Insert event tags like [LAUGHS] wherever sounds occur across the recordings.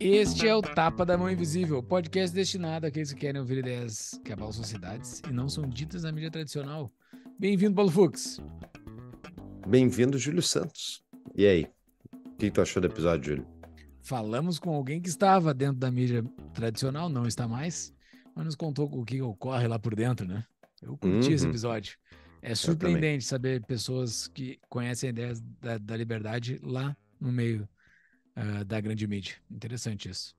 Este é o Tapa da Mão Invisível, podcast destinado àqueles que querem ouvir ideias que abalam sociedades e não são ditas na mídia tradicional. Bem-vindo, Paulo Fux. Bem-vindo, Júlio Santos. E aí? O que tu achou do episódio, Júlio? Falamos com alguém que estava dentro da mídia tradicional, não está mais mas nos contou o que ocorre lá por dentro, né? Eu curti uhum. esse episódio. É surpreendente saber pessoas que conhecem a ideia da, da liberdade lá no meio uh, da grande mídia. Interessante isso.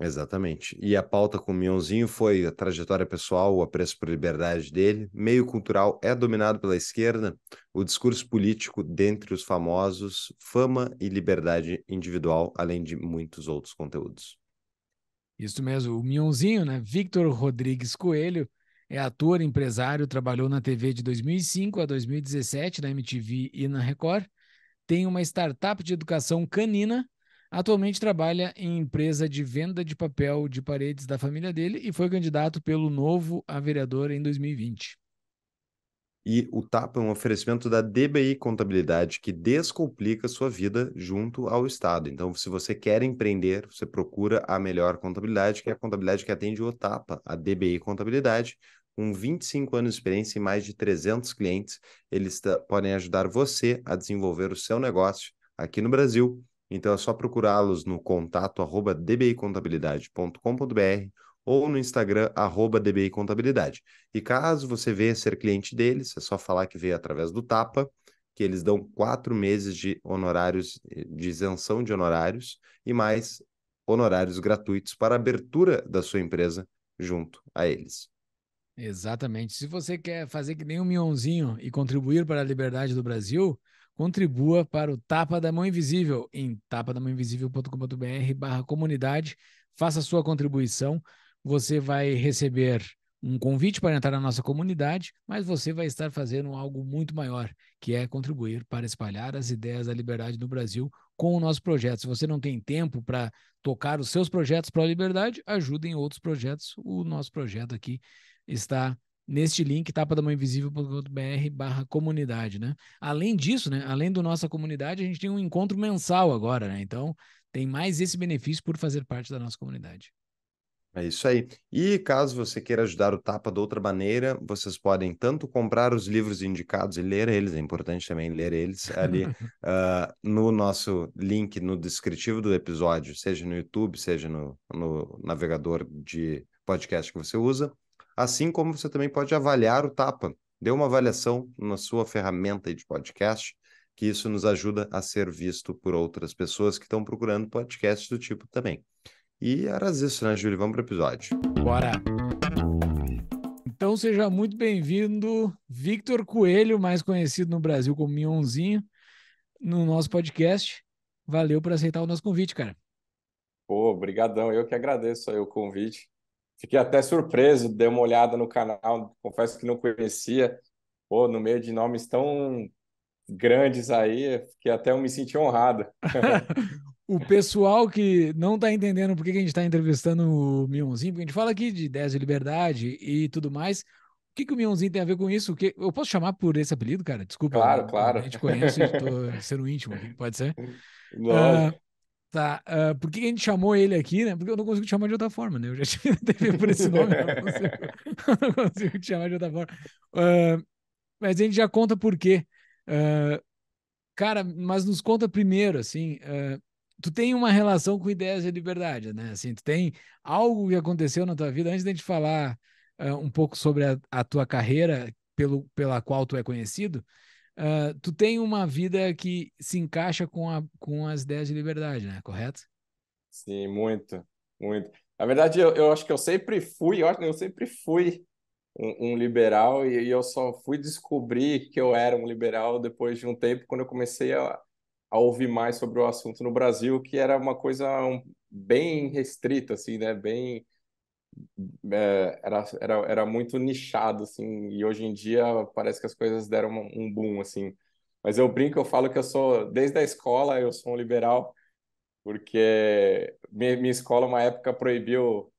Exatamente. E a pauta com o Mionzinho foi a trajetória pessoal, o apreço por liberdade dele. Meio cultural é dominado pela esquerda, o discurso político dentre os famosos, fama e liberdade individual, além de muitos outros conteúdos. Isso mesmo, o Mionzinho, né? Victor Rodrigues Coelho, é ator, empresário, trabalhou na TV de 2005 a 2017, na MTV e na Record. Tem uma startup de educação canina. Atualmente trabalha em empresa de venda de papel de paredes da família dele e foi candidato pelo Novo a vereador em 2020. E o Tapa é um oferecimento da DBI Contabilidade que descomplica sua vida junto ao Estado. Então, se você quer empreender, você procura a melhor contabilidade, que é a contabilidade que atende o TAPA, a DBI Contabilidade, com 25 anos de experiência e mais de 300 clientes. Eles podem ajudar você a desenvolver o seu negócio aqui no Brasil. Então, é só procurá-los no contato arroba dbicontabilidade.com.br ou no Instagram, arroba DBI Contabilidade. E caso você venha ser cliente deles, é só falar que veio através do Tapa, que eles dão quatro meses de honorários, eh, de isenção de honorários e mais honorários gratuitos para abertura da sua empresa junto a eles. Exatamente. Se você quer fazer que nem um mionzinho e contribuir para a liberdade do Brasil, contribua para o Tapa da Mão Invisível em tapadamãoinvisível.com.br barra comunidade. Faça sua contribuição você vai receber um convite para entrar na nossa comunidade, mas você vai estar fazendo algo muito maior, que é contribuir para espalhar as ideias da liberdade no Brasil com o nosso projeto. Se você não tem tempo para tocar os seus projetos para a liberdade, ajudem outros projetos. O nosso projeto aqui está neste link tapadamãoinvisível.com.br barra comunidade, né? Além disso, né, além do nossa comunidade, a gente tem um encontro mensal agora, né? Então, tem mais esse benefício por fazer parte da nossa comunidade. É isso aí. E caso você queira ajudar o Tapa de outra maneira, vocês podem tanto comprar os livros indicados e ler eles, é importante também ler eles ali uh, [LAUGHS] no nosso link no descritivo do episódio, seja no YouTube, seja no, no navegador de podcast que você usa. Assim como você também pode avaliar o Tapa. Dê uma avaliação na sua ferramenta de podcast, que isso nos ajuda a ser visto por outras pessoas que estão procurando podcasts do tipo também. E era isso, né, Júlio? Vamos para o episódio. Bora! Então seja muito bem-vindo, Victor Coelho, mais conhecido no Brasil como Mionzinho, no nosso podcast. Valeu por aceitar o nosso convite, cara. Pô, obrigadão. Eu que agradeço aí o convite. Fiquei até surpreso, dei uma olhada no canal, confesso que não conhecia. Pô, no meio de nomes tão grandes aí, que até eu me senti honrado. [LAUGHS] O pessoal que não está entendendo por que a gente está entrevistando o Mionzinho, porque a gente fala aqui de 10 de liberdade e tudo mais. O que, que o Mionzinho tem a ver com isso? O que... Eu posso chamar por esse apelido, cara? Desculpa. Claro, eu, claro. A gente conhece, estou [LAUGHS] sendo íntimo, pode ser? Lógico. Uh, Tá, uh, por que a gente chamou ele aqui, né? Porque eu não consigo te chamar de outra forma, né? Eu já [LAUGHS] tive por esse nome, não, consigo, [LAUGHS] eu não consigo, te chamar de outra forma. Uh, mas a gente já conta por quê. Uh, cara, mas nos conta primeiro, assim, tu tem uma relação com ideias de liberdade, né? Assim, tu tem algo que aconteceu na tua vida antes de a gente falar uh, um pouco sobre a, a, tua carreira pelo, pela qual tu é conhecido. Uh, tu tem uma vida que se encaixa com, a, com as ideias de liberdade, né? Correto? Sim, muito, muito. Na verdade, eu, eu acho que eu sempre fui, eu, eu sempre fui um, um liberal e, e eu só fui descobrir que eu era um liberal depois de um tempo quando eu comecei a a ouvir mais sobre o assunto no Brasil, que era uma coisa bem restrita, assim, né? Bem é, era, era, era muito nichado, assim, e hoje em dia parece que as coisas deram um, um boom, assim. Mas eu brinco, eu falo que eu sou, desde a escola, eu sou um liberal, porque minha, minha escola, uma época, proibiu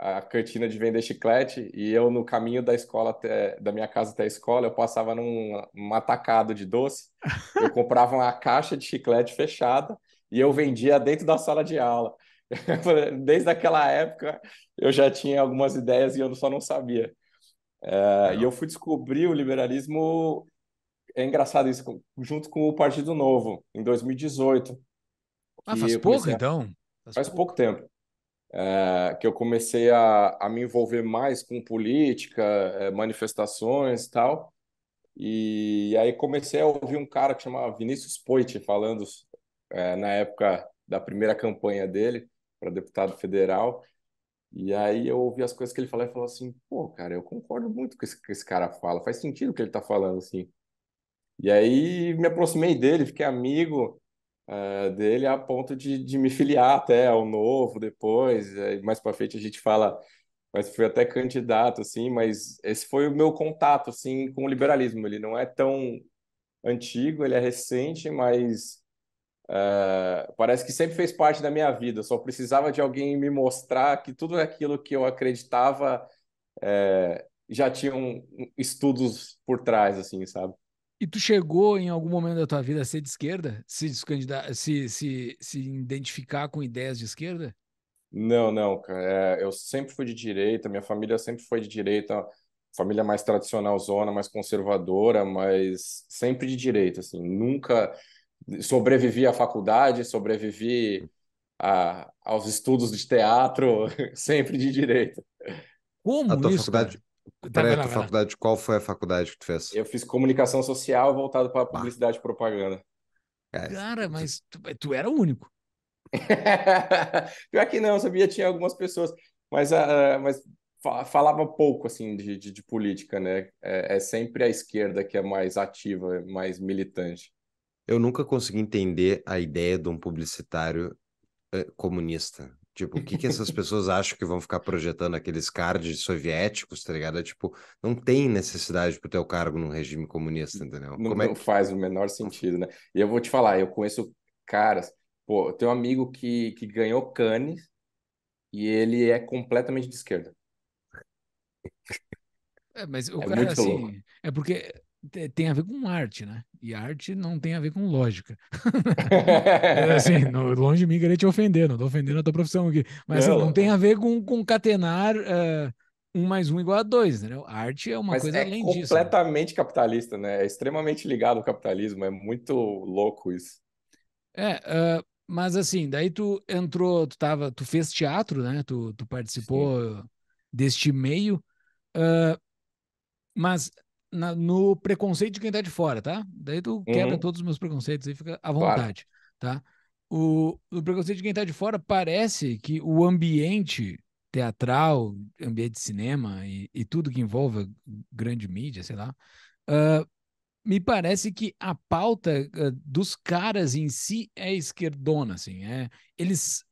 a cantina de vender chiclete e eu no caminho da escola até, da minha casa até a escola eu passava num um atacado de doce eu [LAUGHS] comprava uma caixa de chiclete fechada e eu vendia dentro da sala de aula [LAUGHS] desde aquela época eu já tinha algumas ideias e eu só não sabia é, e eu fui descobrir o liberalismo é engraçado isso junto com o Partido Novo em 2018 ah, faz pouco a... então faz, faz pouco, pouco tempo é, que eu comecei a, a, me envolver mais com política, é, manifestações tal. E, e, aí comecei a ouvir um cara que chamava Vinícius Poit falando é, na época da primeira campanha dele para deputado federal. E aí eu ouvi as coisas que ele falou e falou assim, pô, cara, eu concordo muito com o que esse cara fala, faz sentido o que ele está falando, assim. E aí me aproximei dele, fiquei amigo, uh, dele a ponto de, de me filiar até ao novo depois. Eh, mais para frente a gente fala, mas fui até candidato, assim. Mas esse foi o meu contato, assim, com o liberalismo. Ele não é tão antigo, ele é recente, mas uh, parece que sempre fez parte da minha vida. só precisava de alguém me mostrar que tudo aquilo que eu acreditava já tinham estudos por trás, assim, sabe? E tu chegou em algum momento da tua vida a ser de esquerda? Se, se, se, se identificar com ideias de esquerda? Não, não, cara. É, eu sempre fui de direita, minha família sempre foi de direita, família mais tradicional zona, mais conservadora, mas sempre de direita, assim, nunca sobrevivi à faculdade, sobrevivi a, aos estudos de teatro, [LAUGHS] sempre de direita. Como a tua isso, faculdade, cara? faculdade, qual foi a faculdade que tu fez? Eu fiz comunicação social voltado para publicidade e propaganda. É, Cara, mas tu, tu era o único. [LAUGHS] Pior que não, sabia, tinha algumas pessoas, mas, uh, mas falava pouco assim de, de, de política, né? É, é, sempre a esquerda que é mais ativa, mais militante. Eu nunca consegui entender a ideia de um publicitário eh, comunista. Tipo, o que, que essas pessoas acham que vão ficar projetando aqueles cards soviéticos, tá ligado? É, tipo, não tem necessidade pro o cargo num regime comunista, entendeu? Não, Como é... não faz o menor sentido, né? E eu vou te falar, eu conheço caras, pô, eu tenho um amigo que, que ganhou Cannes e ele é completamente de esquerda. É, mas o é cara, assim, louco. é porque tem a ver com arte, né? E arte não tem a ver com lógica. [LAUGHS] assim, no, longe de mim querer te ofender, não estou ofendendo a tua profissão aqui. Mas assim, não, não tem a ver com concatenar uh, um mais um igual a dois, né? arte é uma mas coisa é além disso. É completamente capitalista, né? É extremamente ligado ao capitalismo, é muito louco isso. É, uh, mas assim, daí tu entrou, tu tava, tu fez teatro, né? Tu, tu participou Sim. deste meio. Uh, mas na, no preconceito de quem tá de fora, tá? Daí tu uhum. quebra todos os meus preconceitos e fica à vontade, claro. tá? O, o preconceito de quem tá de fora parece que o ambiente teatral, ambiente de cinema e, e tudo que envolve grande mídia, sei lá, uh, me parece que a pauta uh, dos caras em si é esquerdona, assim, é, eles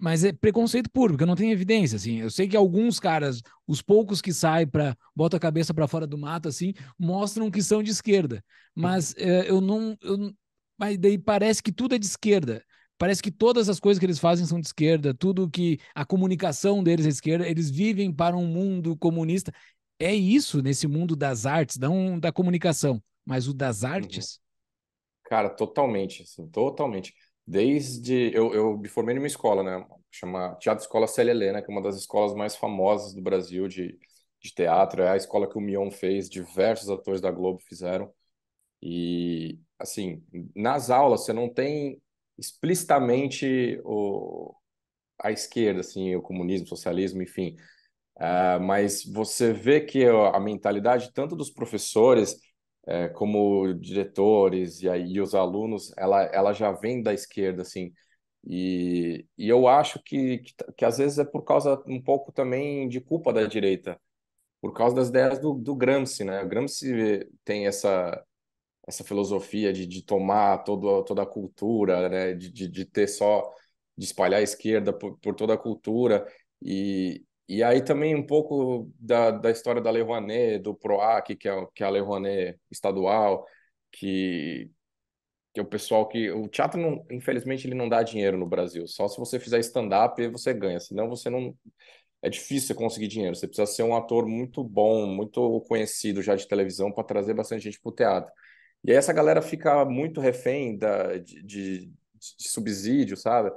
mas é preconceito puro, porque não tem evidência, assim. Eu sei que alguns caras, os poucos que saem para bota a cabeça para fora do mato, assim, mostram que são de esquerda. Mas é, eu não, eu, mas daí parece que tudo é de esquerda. Parece que todas as coisas que eles fazem são de esquerda, tudo que a comunicação deles é de esquerda, eles vivem para um mundo comunista. É isso nesse mundo das artes, não da comunicação, mas o das uhum. artes. Cara, totalmente, assim, totalmente desde. Eu, eu me formei numa escola, né? Chama Teatro Escola Célia Helena, que é uma das escolas mais famosas do Brasil de, de teatro. É a escola que o Mion fez, diversos atores da Globo fizeram. E, assim, nas aulas você não tem explicitamente o, a esquerda, assim, o comunismo, socialismo, enfim. Uh, mas você vê que a mentalidade tanto dos professores é, como diretores e, aí, e os alunos, ela, ela já vem da esquerda, assim. E, e eu acho que, que, que às vezes é por causa um pouco também de culpa da direita, por causa das ideias do, do Gramsci, né? O Gramsci tem essa, essa filosofia de, de tomar todo, toda a cultura, né? de, de, de ter só, de espalhar a esquerda por, por toda a cultura. E, e aí também um pouco da, da história da Lei Rouanet, do PROAC, que é, que é a Lei Rouanet estadual, que, que é o pessoal que... O teatro, não, infelizmente, ele não dá dinheiro no Brasil. Só se você fizer stand-up, você ganha. Senão você não... É difícil conseguir dinheiro. Você precisa ser um ator muito bom, muito conhecido já de televisão para trazer bastante gente para o teatro. E aí essa galera fica muito refém da, de, de, de subsídio, sabe?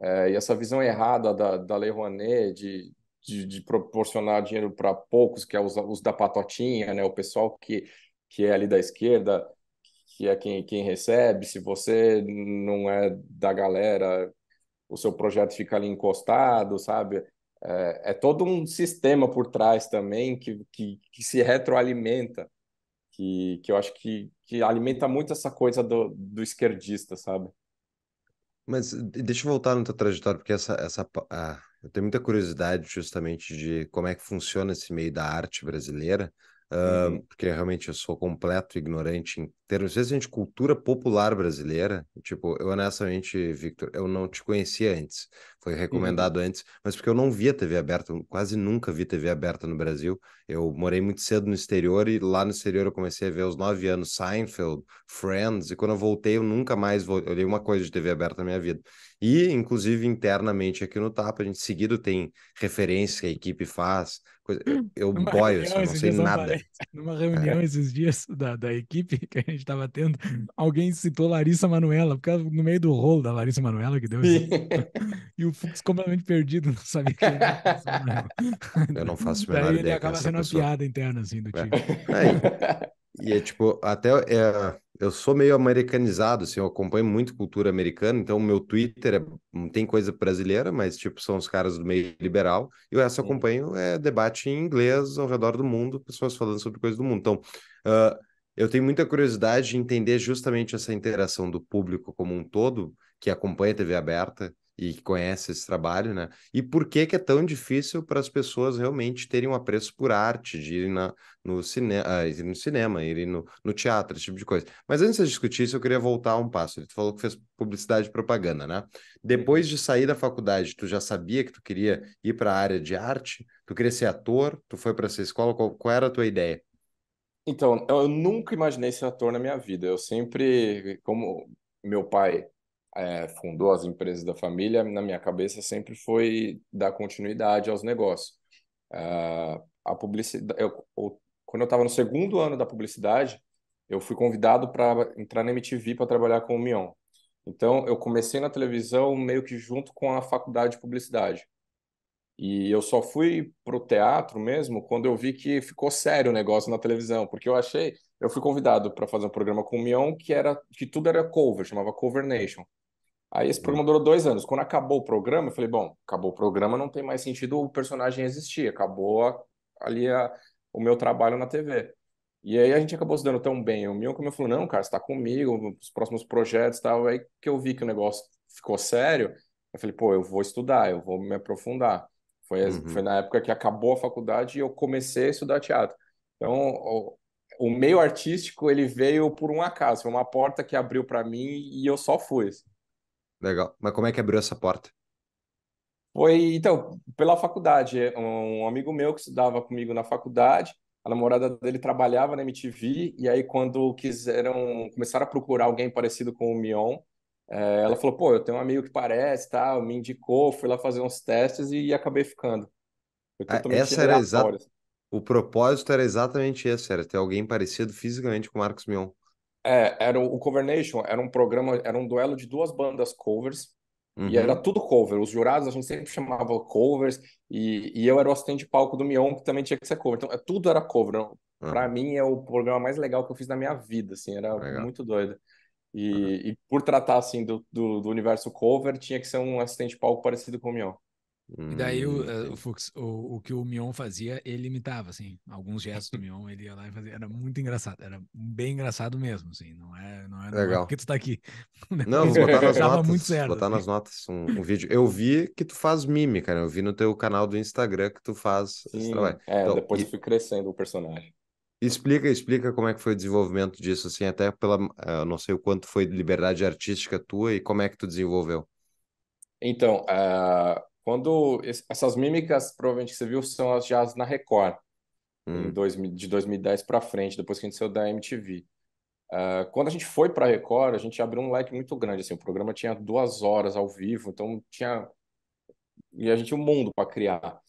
É, e essa visão errada da, da Lei Rouanet de, de, de proporcionar dinheiro para poucos, que é os, os da patotinha, né? O pessoal que, que é ali da esquerda, que é quem, quem recebe. Se você não é da galera, o seu projeto fica ali encostado, sabe? É, é todo um sistema por trás também que, que, que se retroalimenta, que, que eu acho que, que alimenta muito essa coisa do, do esquerdista, sabe? Mas deixa eu voltar na tua trajetória, porque essa, essa, eu tenho muita curiosidade justamente de como é que funciona esse meio da arte brasileira, uhum. uh, porque realmente eu sou completo ignorante em termos, vezes, gente, cultura popular brasileira, tipo, eu honestamente, Victor, eu não te conhecia antes, foi uhum. recomendado uhum. antes, mas porque eu não via TV aberta, quase nunca vi TV aberta no Brasil. Eu morei muito cedo no exterior e lá no exterior eu comecei a ver aos nove anos Seinfeld, Friends, e quando eu voltei eu nunca mais voltei, olhei uma coisa de TV aberta na minha vida. E, inclusive, internamente aqui no Tapa, a gente seguido tem referência que a equipe faz. Coisa... Eu, boio, assim, eu não sei nada. Numa é. reunião é. esses dias da, da equipe, que a gente estava tendo, hum. alguém citou Larissa Manuela, porque no meio do rolo da Larissa Manuela que deu [LAUGHS] e o Fux completamente perdido, não sabia que era [LAUGHS] Eu não faço melhor menor ideia. Ele acaba é sendo pessoa. uma piada interna, assim, do é. time. É, e é tipo, até é, eu sou meio americanizado, assim, eu acompanho muito cultura americana, então o meu Twitter é, tem coisa brasileira, mas tipo, são os caras do meio liberal, e o resto eu acompanho é debate em inglês ao redor do mundo, pessoas falando sobre coisas do mundo. Então, uh, eu tenho muita curiosidade de entender justamente essa interação do público como um todo, que acompanha a TV aberta e que conhece esse trabalho, né? E por que, que é tão difícil para as pessoas realmente terem um apreço por arte, de irem no, cine, uh, ir no cinema, irem no, no teatro, esse tipo de coisa. Mas antes de discutir isso, eu queria voltar um passo. Tu falou que fez publicidade e propaganda, né? Depois uhum. de sair da faculdade, tu já sabia que tu queria ir para a área de arte? Tu queria ser ator? Tu foi para essa escola? Qual, qual era a tua ideia? Então, eu nunca imaginei esse ator na minha vida. Eu sempre, como meu pai é, fundou as empresas da família, na minha cabeça sempre foi dar continuidade aos negócios. Uh, a publicidade, eu, eu, quando eu estava no segundo ano da publicidade, eu fui convidado para entrar na MTV para trabalhar com o Mion. Então, eu comecei na televisão meio que junto com a faculdade de publicidade. E eu só fui pro teatro mesmo quando eu vi que ficou sério o negócio na televisão, porque eu achei, eu fui convidado para fazer um programa com o Mion que era que tudo era cover, chamava Cover Nation. Aí esse uhum. programa durou dois anos. Quando acabou o programa, eu falei, bom, acabou o programa, não tem mais sentido o personagem existir, acabou a, ali a, o meu trabalho na TV. E aí a gente acabou se dando tão bem. O Mion como eu falou, não, cara, você tá comigo, os próximos projetos e tal. Aí que eu vi que o negócio ficou sério, eu falei, pô, eu vou estudar, eu vou me aprofundar. Foi, uhum. foi na época que acabou a faculdade e eu comecei a estudar teatro. Então, o, o meio artístico, ele veio por um acaso. Foi uma porta que abriu para mim e eu só fui. Assim. Legal. Mas como é que abriu essa porta? Foi, então, pela faculdade. Um amigo meu que estudava comigo na faculdade, a namorada dele trabalhava na MTV, e aí quando quiseram, começaram a procurar alguém parecido com o Mion, é, ela falou, pô, eu tenho um amigo que parece, tal, tá? me indicou, fui lá fazer uns testes e acabei ficando. Ah, essa era exata... Assim. O propósito era exatamente esse, era ter alguém parecido fisicamente com o Marcos Mion. É, era o, o Cover Nation, era um programa, era um duelo de duas bandas covers, uhum. e era uhum. tudo cover. Os jurados a gente sempre chamava covers, e, e eu era o assistente de palco do Mion, que também tinha que ser cover. Então, é, tudo era cover. Uhum. Então, Para mim, é o programa mais legal que eu fiz na minha vida, assim, era legal. muito doido. E, uhum. e por tratar assim do, do, do, universo cover, tinha que ser um assistente palco parecido com o Mion. E daí o, hum. eh, o, Fux, o, o que o Mion fazia, ele imitava, assim, alguns gestos do Mion, ele ia lá e fazia, era muito engraçado, era bem engraçado mesmo, assim, não é, não é, Legal. não é porque tu tá aqui. [LAUGHS] Não, vou botar nas notas, muito certo, botar assim. nas notas um, um, vídeo. Eu vi que tu faz mímica, né? eu vi no teu canal do Instagram que tu faz Sim, esse trabalho. É, então, depois e... fui crescendo o personagem. Explica, explica como é que foi o desenvolvimento disso, assim, até pela, eh, eu não sei o quanto foi liberdade artística tua e como é que tu desenvolveu. Então, uh, quando essas mímicas, provavelmente que você viu, são as já na Record, hum. dois, de 2010 para frente, depois que a gente saiu da MTV. Uh, ah, quando a gente foi para a Record, a gente abriu um leque muito grande, assim, o programa tinha duas horas ao vivo, então tinha e a gente tinha um mundo para criar.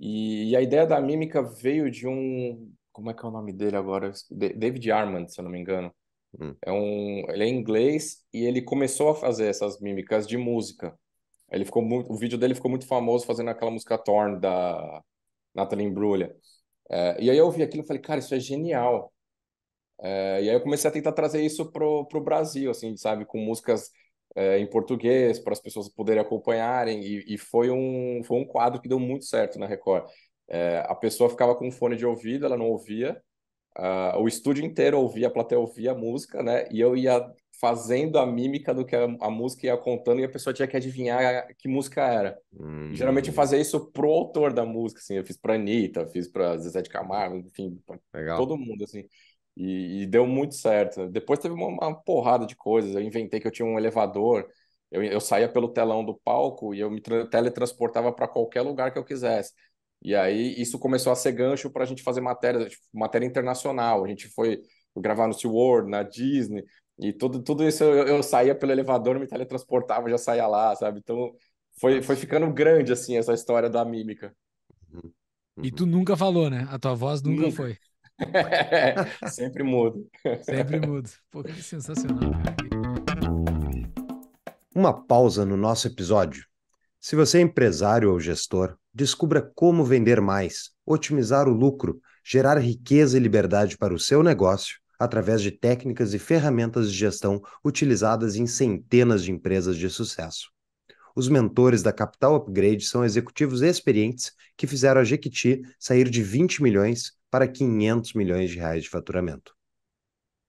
E, e a ideia da mímica veio de um como é que é o nome dele agora? David Armand, se eu não me engano. Hum. É um, ele é inglês e ele começou a fazer essas mímicas de música. Ele ficou muito, o vídeo dele ficou muito famoso fazendo aquela música Torn da Natalie Imbruglia. É, e aí eu vi aquilo e falei, cara, isso é genial. É, e aí eu comecei a tentar trazer isso pro, pro Brasil, assim, sabe, com músicas é, em português para as pessoas poderem acompanharem e, e, foi um foi um quadro que deu muito certo na Record. É, a pessoa ficava com um fone de ouvido, ela não ouvia. Uh, o estúdio inteiro ouvia, a plateia ouvia a música, né? E eu ia fazendo a mímica do que a, a música ia contando e a pessoa tinha que adivinhar que música era. Hum. Geralmente eu hum. fazia isso pro autor da música, assim. Eu fiz pra Anitta, fiz pra Zezé de Camargo, enfim, Legal. todo mundo, assim. E, e, deu muito certo. Depois teve uma, uma, porrada de coisas. Eu inventei que eu tinha um elevador. Eu, eu saía pelo telão do palco e eu me teletransportava para qualquer lugar que eu quisesse. E aí isso começou a ser gancho para a gente fazer matéria, tipo, matéria internacional. A gente foi gravar no SeaWorld, na Disney, e tudo, tudo isso eu, eu saía pelo elevador, me teletransportava, já saía lá, sabe? Então foi, foi ficando grande assim essa história da mímica. E uhum. tu nunca falou, né? A tua voz nunca, nunca. foi. [LAUGHS] sempre mudo. Sempre mudo. Pô, que sensacional. Uma pausa no nosso episódio. Se você é empresário ou gestor, Descubra como vender mais, otimizar o lucro, gerar riqueza e liberdade para o seu negócio através de técnicas e ferramentas de gestão utilizadas em centenas de empresas de sucesso. Os mentores da Capital Upgrade são executivos experientes que fizeram a Jequiti sair de 20 milhões para 500 milhões de reais de faturamento.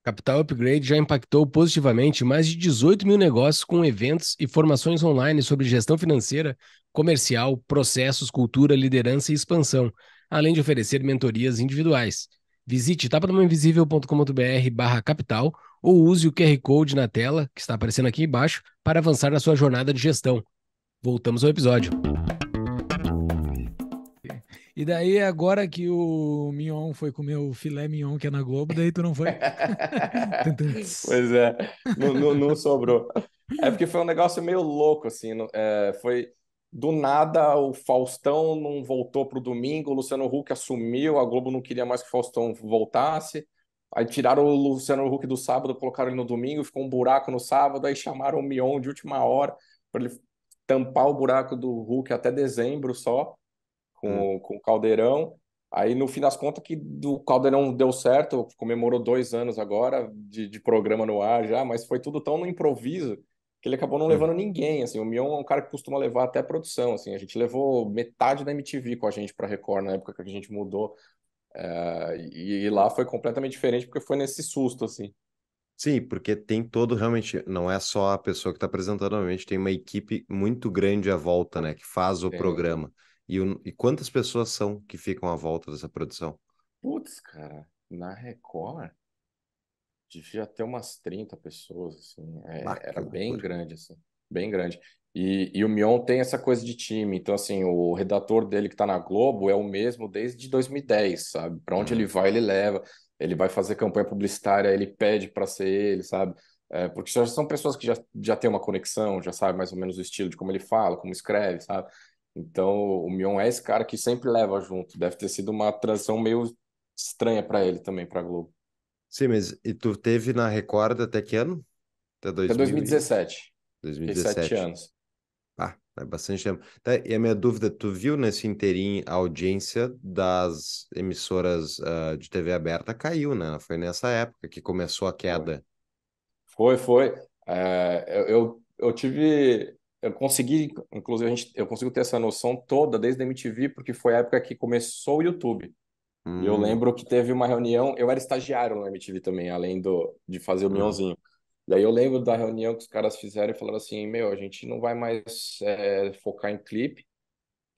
Capital Upgrade já impactou positivamente mais de 18 mil negócios com eventos e formações online sobre gestão financeira, comercial, processos, cultura, liderança e expansão, além de oferecer mentorias individuais. Visite tapadamainvisível.com.br barra capital ou use o QR Code na tela, que está aparecendo aqui embaixo, para avançar na sua jornada de gestão. Voltamos ao episódio. E daí, agora que o Mignon foi comer o filé Mignon que é na Globo, daí tu não foi. [LAUGHS] pois é, não, não, não, sobrou. É porque foi um negócio meio louco, assim. É, foi do nada o Faustão não voltou para o domingo, o Luciano Huck assumiu, a Globo não queria mais que o Faustão voltasse. Aí tiraram o Luciano Huck do sábado, colocaram ele no domingo, ficou um buraco no sábado, aí chamaram o Mion de última hora para ele tampar o buraco do Hulk até dezembro só, com, hum. com o Caldeirão. Aí, no fim das contas, que o Caldeirão deu certo, comemorou dois anos agora de, de programa no ar já, mas foi tudo tão no improviso que ele acabou não é. levando ninguém, assim, o Mion é um cara que costuma levar até produção, assim, a gente levou metade da MTV com a gente para Record na época que a gente mudou, é, e, e, lá foi completamente diferente porque foi nesse susto, assim. Sim, porque tem todo realmente, não é só a pessoa que está apresentando, realmente tem uma equipe muito grande à volta, né, que faz o tem. programa. E, e quantas pessoas são que ficam à volta dessa produção? Putz, cara, na Record devia ter umas 30 pessoas, assim, é, era bem grande, assim, bem grande. E, e o Mion tem essa coisa de time, então, assim, o redator dele que está na Globo é o mesmo desde 2010, sabe? Para onde ele uhum. vai, ele leva, ele vai fazer campanha publicitária, ele pede para ser ele, sabe? É, porque já são pessoas que já, já têm uma conexão, já sabe mais ou menos o estilo de como ele fala, como escreve, sabe? Então, o Mion é esse cara que sempre leva junto. Deve ter sido uma transição meio estranha para ele também, para Globo. Sim, mas e tu teve na Record até que ano? Até, até 2017. 2017. anos. Ah, é bastante tempo. Tá, e a minha dúvida, tu viu nesse inteirinho a audiência das emissoras uh, de TV aberta caiu, né? Foi nessa época que começou a queda. Foi, foi. É, eu, eu, eu, tive... Eu consegui, inclusive, a gente, eu consigo ter essa noção toda desde a MTV, porque foi a época que começou o YouTube. Hum. E eu hum. lembro que teve uma reunião, eu era estagiário no MTV também, além do, de fazer o hum. Mionzinho. E aí eu lembro da reunião que os caras fizeram e falaram assim, meu, a gente não vai mais é, focar em clipe,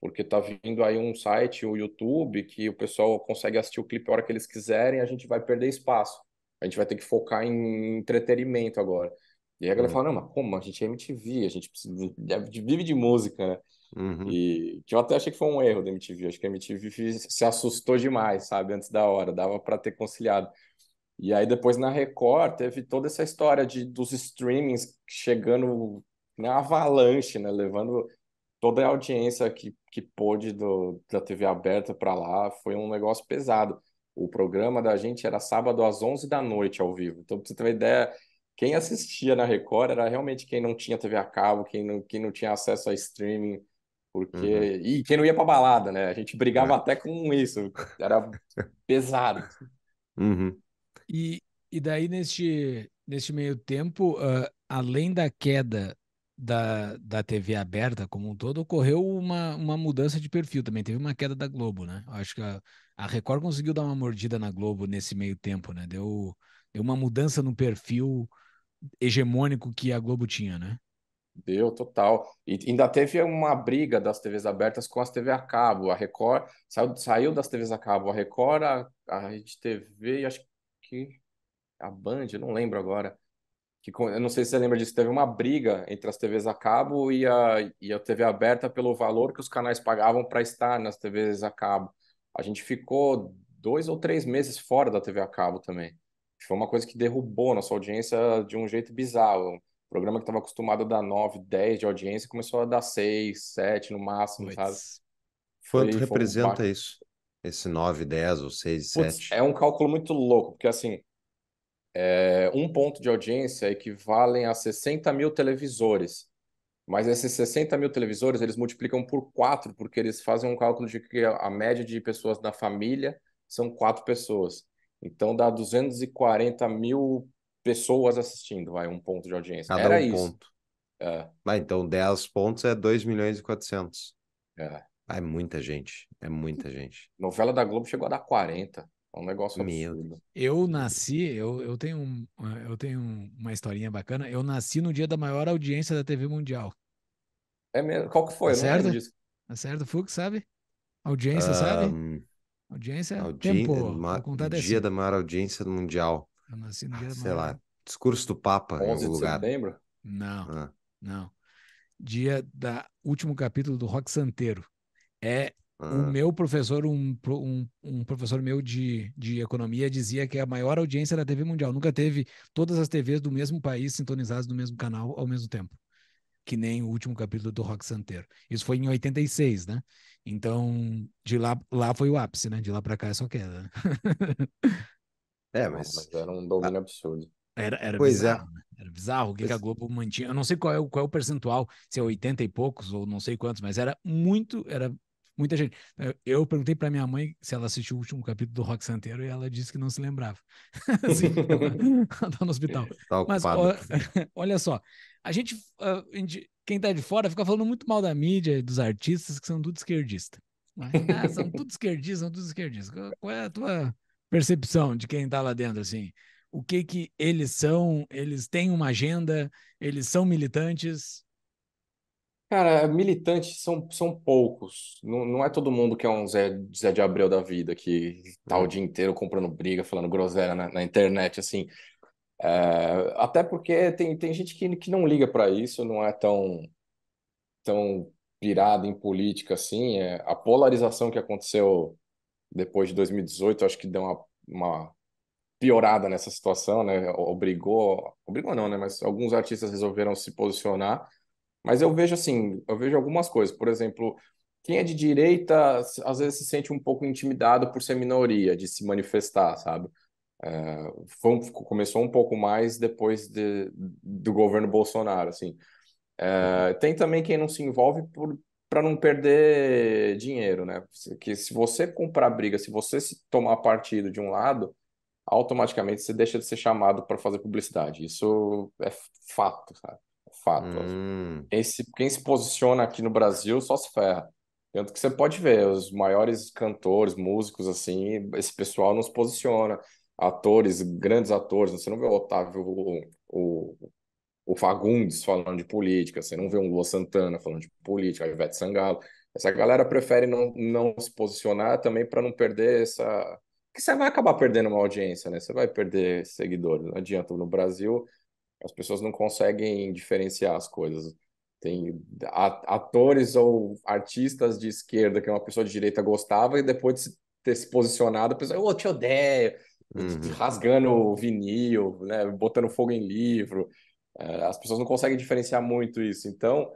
porque tá vindo aí um site, o YouTube, que o pessoal consegue assistir o clipe a hora que eles quiserem, a gente vai perder espaço. A gente vai ter que focar em entretenimento agora. E aí a galera hum. fala, não, mas como? A gente é MTV, a gente precisa, vive de música, né? Uhum. E que eu até achei que foi um erro da MTV. Acho que a MTV se assustou demais, sabe? Antes da hora, dava para ter conciliado. E aí depois na Record teve toda essa história de, dos streamings chegando na né, avalanche, né? Levando toda a audiência que, que pôde do, da TV aberta para lá. Foi um negócio pesado. O programa da gente era sábado às 11 da noite ao vivo. Então, pra você ter uma ideia, quem assistia na Record era realmente quem não tinha TV a cabo, quem não, quem não tinha acesso a streaming porque. Uhum. E quem não ia pra balada, né? A gente brigava é. até com isso. Era pesado. Uhum. E, e daí, neste, neste meio tempo, uh, além da queda da, da TV aberta como um todo, ocorreu uma, uma mudança de perfil também. Teve uma queda da Globo, né? Acho que a, a Record conseguiu dar uma mordida na Globo nesse meio tempo, né? Deu, deu uma mudança no perfil hegemônico que a Globo tinha, né? Deu, total. E ainda teve uma briga das TVs abertas com as TV a cabo. A Record saiu, saiu das TVs a cabo. A Record, a, a Rede TV e acho que a Band, não lembro agora. Que, eu não sei se você lembra disso, teve uma briga entre as TVs a cabo e a, e a TV aberta pelo valor que os canais pagavam para estar nas TVs a cabo. A gente ficou dois ou três meses fora da TV a cabo também. Foi uma coisa que derrubou nossa audiência de um jeito bizarro o programa que estava acostumado a dar 9, 10 de audiência começou a dar 6, 7 no máximo, Mas... sabe? Quanto foi, representa foi um isso? Esse 9, 10 ou 6, Putz, 7? É um cálculo muito louco, porque assim, é, um ponto de audiência equivale a 60 mil televisores. Mas esses 60 mil televisores, eles multiplicam por 4, porque eles fazem um cálculo de que a média de pessoas na família são 4 pessoas. Então dá 240 mil pessoas assistindo, vai, um ponto de audiência. Cada Era um isso. ponto. É. Ah, então 10 pontos é 2 milhões e 400. É. Ah, é muita gente, é muita gente. Novela da Globo chegou a dar 40. É um negócio absurdo. Eu nasci, eu, eu tenho, um, eu tenho uma historinha bacana. Eu nasci no dia da maior audiência da TV Mundial. É mesmo? Qual que foi? Tá certo? Tá certo, Fux, sabe? Audiência, um... sabe? Audiência, é audi... tempo. É ma... É dia assim. da maior audiência mundial. Eu nasci no Sei lá, discurso do Papa 11 em algum lugar. Setembro? Não, ah. não. Dia da último capítulo do Rock Santeiro. É ah. o meu professor, um, um, um, professor meu de, de economia, dizia que a maior audiência da TV mundial. Nunca teve todas as TVs do mesmo país sintonizadas no mesmo canal ao mesmo tempo. Que nem o último capítulo do Rock Santeiro. Isso foi em 86, né? Então, de lá, lá foi o ápice, né? De lá para cá é só queda. Né? [LAUGHS] É, mas... mas era um domínio absurdo. Era, era pois é. bizarro, é. Né? Era bizarro o que, pois... que, a Globo mantinha. Eu não sei qual é, o, qual é o percentual, se é 80 e poucos ou não sei quantos, mas era muito, era muita gente. Eu perguntei para minha mãe se ela assistiu o último capítulo do Rock Santeiro e ela disse que não se lembrava. [LAUGHS] assim, ela [LAUGHS] tá no hospital. Tá Mas ó, [LAUGHS] olha só, a gente, ah, a gente, quem tá de fora fica falando muito mal da mídia e dos artistas que são tudo esquerdista. Né? Ah, são tudo esquerdistas, são tudo esquerdistas. Qual é a tua percepção de quem está lá dentro, assim. O que que eles são? Eles têm uma agenda? Eles são militantes? Cara, militantes são, são poucos. Não, não é todo mundo que é um Zé, Zé de Abreu da vida, que tá uhum. o dia inteiro comprando briga, falando groselha na, na internet, assim. É, até porque tem, tem gente que, que não liga para isso, não é tão, tão pirado em política assim. É, a polarização que aconteceu depois de 2018, acho que deu uma, uma piorada nessa situação, né? Obrigou, obrigou não, né? Mas alguns artistas resolveram se posicionar. Mas eu vejo assim, eu vejo algumas coisas. Por exemplo, quem é de direita às vezes se sente um pouco intimidado por ser minoria, de se manifestar, sabe? É, foi, começou um pouco mais depois de, do governo Bolsonaro, assim. É, uhum. tem também quem não se envolve por, para não perder dinheiro, né? Que se você comprar briga, se você se tomar partido de um lado, automaticamente você deixa de ser chamado para fazer publicidade. Isso é fato, sabe? É fato. Hum. Quem, se, quem se posiciona aqui no Brasil só se ferra. Tanto que você pode ver, os maiores cantores, músicos, assim, esse pessoal não se posiciona. Atores, grandes atores, você não vê o Otávio, o, o o Fagundes falando de política, você não vê um Lua Santana falando de política, a Ivete Sangalo. Essa galera prefere não, não se posicionar também para não perder essa. Que você vai acabar perdendo uma audiência, né? Você vai perder seguidores. Não adianta. No Brasil, as pessoas não conseguem diferenciar as coisas. Tem atores ou artistas de esquerda que uma pessoa de direita gostava e depois de ter se posicionado, a pessoa, eu oh, te odeio, uhum. rasgando vinil, né? botando fogo em livro. É, as pessoas não conseguem diferenciar muito isso. Então,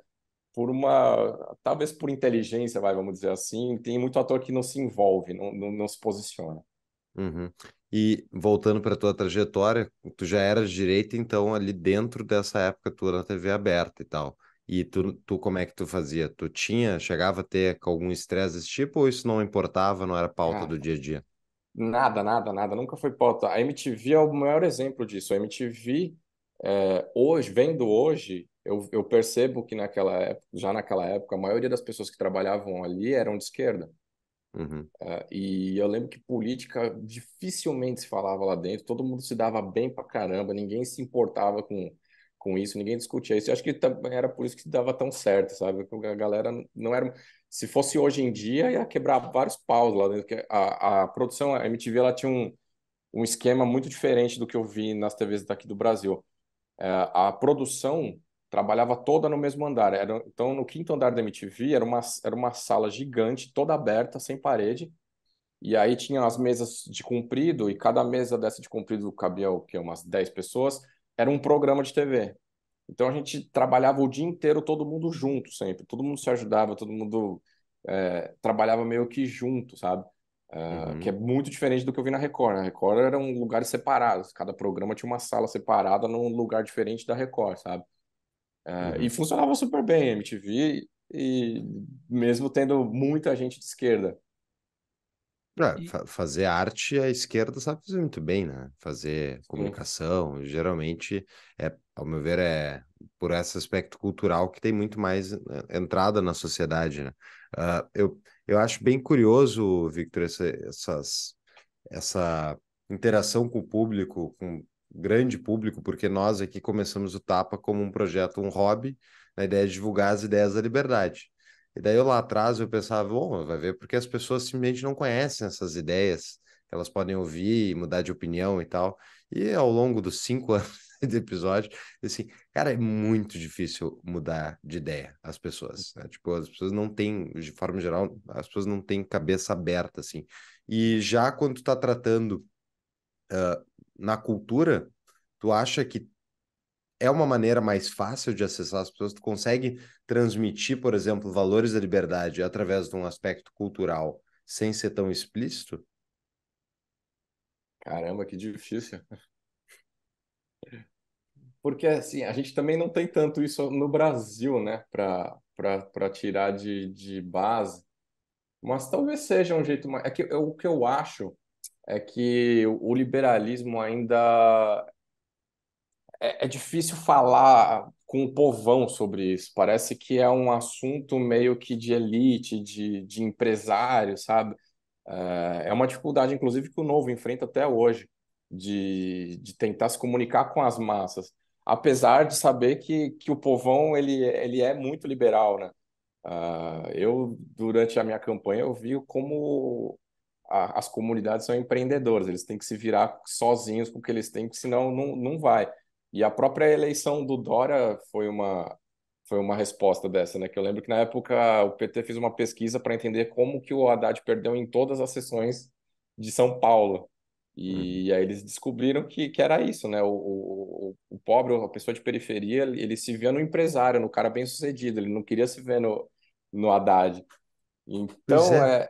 por uma. Talvez por inteligência, vai, vamos dizer assim, tem muito ator que não se envolve, não, não, não se posiciona. Uhum. E voltando para tua trajetória, tu já era de direita, então ali dentro dessa época tu era na TV aberta e tal. E tu, tu como é que tu fazia? Tu tinha, chegava a ter algum estresse desse tipo ou isso não importava, não era pauta do dia a dia? Nada, nada, nada, nunca foi pauta. A MTV é o maior exemplo disso. A MTV é, hoje, vendo hoje, eu, eu percebo que naquela época, já naquela época, a maioria das pessoas que trabalhavam ali eram de esquerda. Uhum. É, e eu lembro que política dificilmente se falava lá dentro, todo mundo se dava bem pra caramba, ninguém se importava com, com isso, ninguém discutia isso. Eu acho que também era por isso que dava tão certo, sabe? Porque a galera não era. Se fosse hoje em dia, ia quebrar vários paus lá dentro. Porque a, a produção, a MTV, ela tinha um, um esquema muito diferente do que eu vi nas TVs daqui do Brasil. É, a produção trabalhava toda no mesmo andar. Era, então, no quinto andar da MTV, era uma, era uma sala gigante, toda aberta, sem parede. E aí tinha as mesas de comprido, e cada mesa dessa de comprido cabia o quê? Umas 10 pessoas. Era um programa de TV. Então, a gente trabalhava o dia inteiro, todo mundo junto sempre. Todo mundo se ajudava, todo mundo é, trabalhava meio que junto, sabe? Uhum. que é uhum. muito diferente do que eu vi na Record. Na né? Record eram um lugares separados, cada programa tinha uma sala separada num lugar diferente da Record, sabe? Uh, E uhum. funcionava super bem a MTV, e mesmo tendo muita gente de esquerda. É, e... fa fazer arte a esquerda sabe fazer muito bem, né? Fazer comunicação, Sim. geralmente, é, ao meu ver, é por esse aspecto cultural que tem muito mais né, entrada na sociedade, né? Uh, eu eu acho bem curioso, Victor, essa, essas, essa interação com o público, com grande público, porque nós aqui começamos o Tapa como um projeto, um hobby, na ideia de divulgar as ideias da liberdade. E daí eu lá atrás eu pensava, bom, vai ver, porque as pessoas simplesmente não conhecem essas ideias, elas podem ouvir, mudar de opinião e tal. E ao longo dos cinco [LAUGHS] anos [LAUGHS] episódios. Assim, cara, é muito difícil mudar de ideia as pessoas. Né? Tipo, as pessoas não têm, de forma geral, as pessoas não têm cabeça aberta, assim. E já quando tu tá tratando uh, na cultura, tu acha que é uma maneira mais fácil de acessar as pessoas, tu consegue transmitir, por exemplo, valores da liberdade através de um aspecto cultural sem ser tão explícito? Caramba, que difícil porque assim, a gente também não tem tanto isso no Brasil, né, para tirar de, de base. Mas talvez seja um jeito mais. É que, eu, o que eu acho é que o liberalismo ainda. É, é difícil falar com o povão sobre isso. Parece que é um assunto meio que de elite, de, de empresário, sabe? É, é uma dificuldade, inclusive, que o novo enfrenta até hoje, de, de tentar se comunicar com as massas apesar de saber que, que o povão ele, ele é muito liberal, né? Uh, eu, durante a minha campanha, eu vi como a, as comunidades são empreendedoras, eles têm que se virar sozinhos com o que eles têm, senão não, não vai. E a própria eleição do Dória foi uma, foi uma resposta dessa, né? Que eu lembro que na época o PT fez uma pesquisa para entender como que o Haddad perdeu em todas as sessões de São Paulo. Uhum. E, aí eles descobriram que, que era isso, né? O, o, o pobre, a pessoa de periferia, ele se via no empresário, no cara bem sucedido, ele não queria se ver no, no Haddad. Então é. é.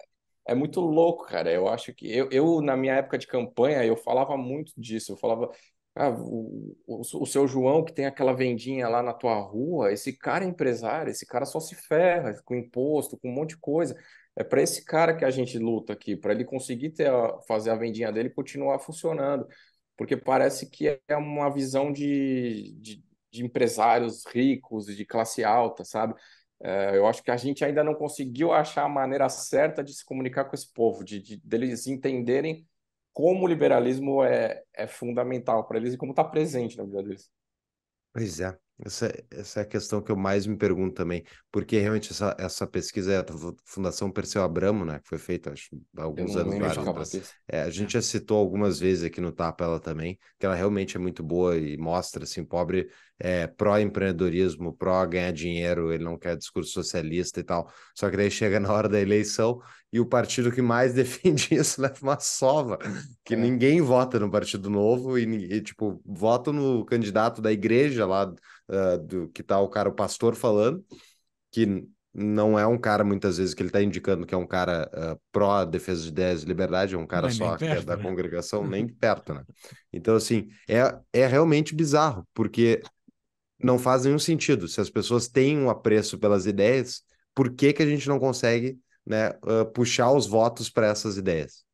É, muito louco, cara. Eu acho que eu, eu, na minha época de campanha, eu falava muito disso. Eu falava, ah, o, o, o seu João que tem aquela vendinha lá na tua rua, esse cara é empresário, esse cara só se ferra com imposto, com um monte de coisa. É para esse cara que a gente luta aqui, para ele conseguir ter a, fazer a vendinha dele continuar funcionando. Porque parece que é uma visão de, de, de empresários ricos, de classe alta, sabe? É, eu acho que a gente ainda não conseguiu achar a maneira certa de se comunicar com esse povo, de, de deles entenderem como o liberalismo é, é fundamental para eles e como está presente na vida deles. Pois é. Essa, essa é a questão que eu mais me pergunto também, porque realmente essa, essa pesquisa é da Fundação Perseu Abramo, né, que foi feita há alguns anos atrás. É, a é. gente já citou algumas vezes aqui no Tapa ela também, que ela realmente é muito boa e mostra, assim, pobre é, pró-empreendedorismo, pró-ganhar dinheiro, ele não quer discurso socialista e tal. Só que daí chega na hora da eleição e o partido que mais [LAUGHS] defende isso leva uma sova, que é. ninguém vota no Partido Novo e, e, tipo, votam no candidato da igreja lá uh, do que tá o cara, o pastor falando, que não é um cara, muitas vezes, que ele está indicando que é um cara uh, ah, pró defesa de ideias e liberdade, é um cara é só é perto, é da né? congregação, nem uhum. perto, né? Então, assim, é, é realmente bizarro, porque não faz nenhum sentido. Se as pessoas têm um apreço pelas ideias, por que, que a gente não consegue né, uh, puxar os votos para essas ideias?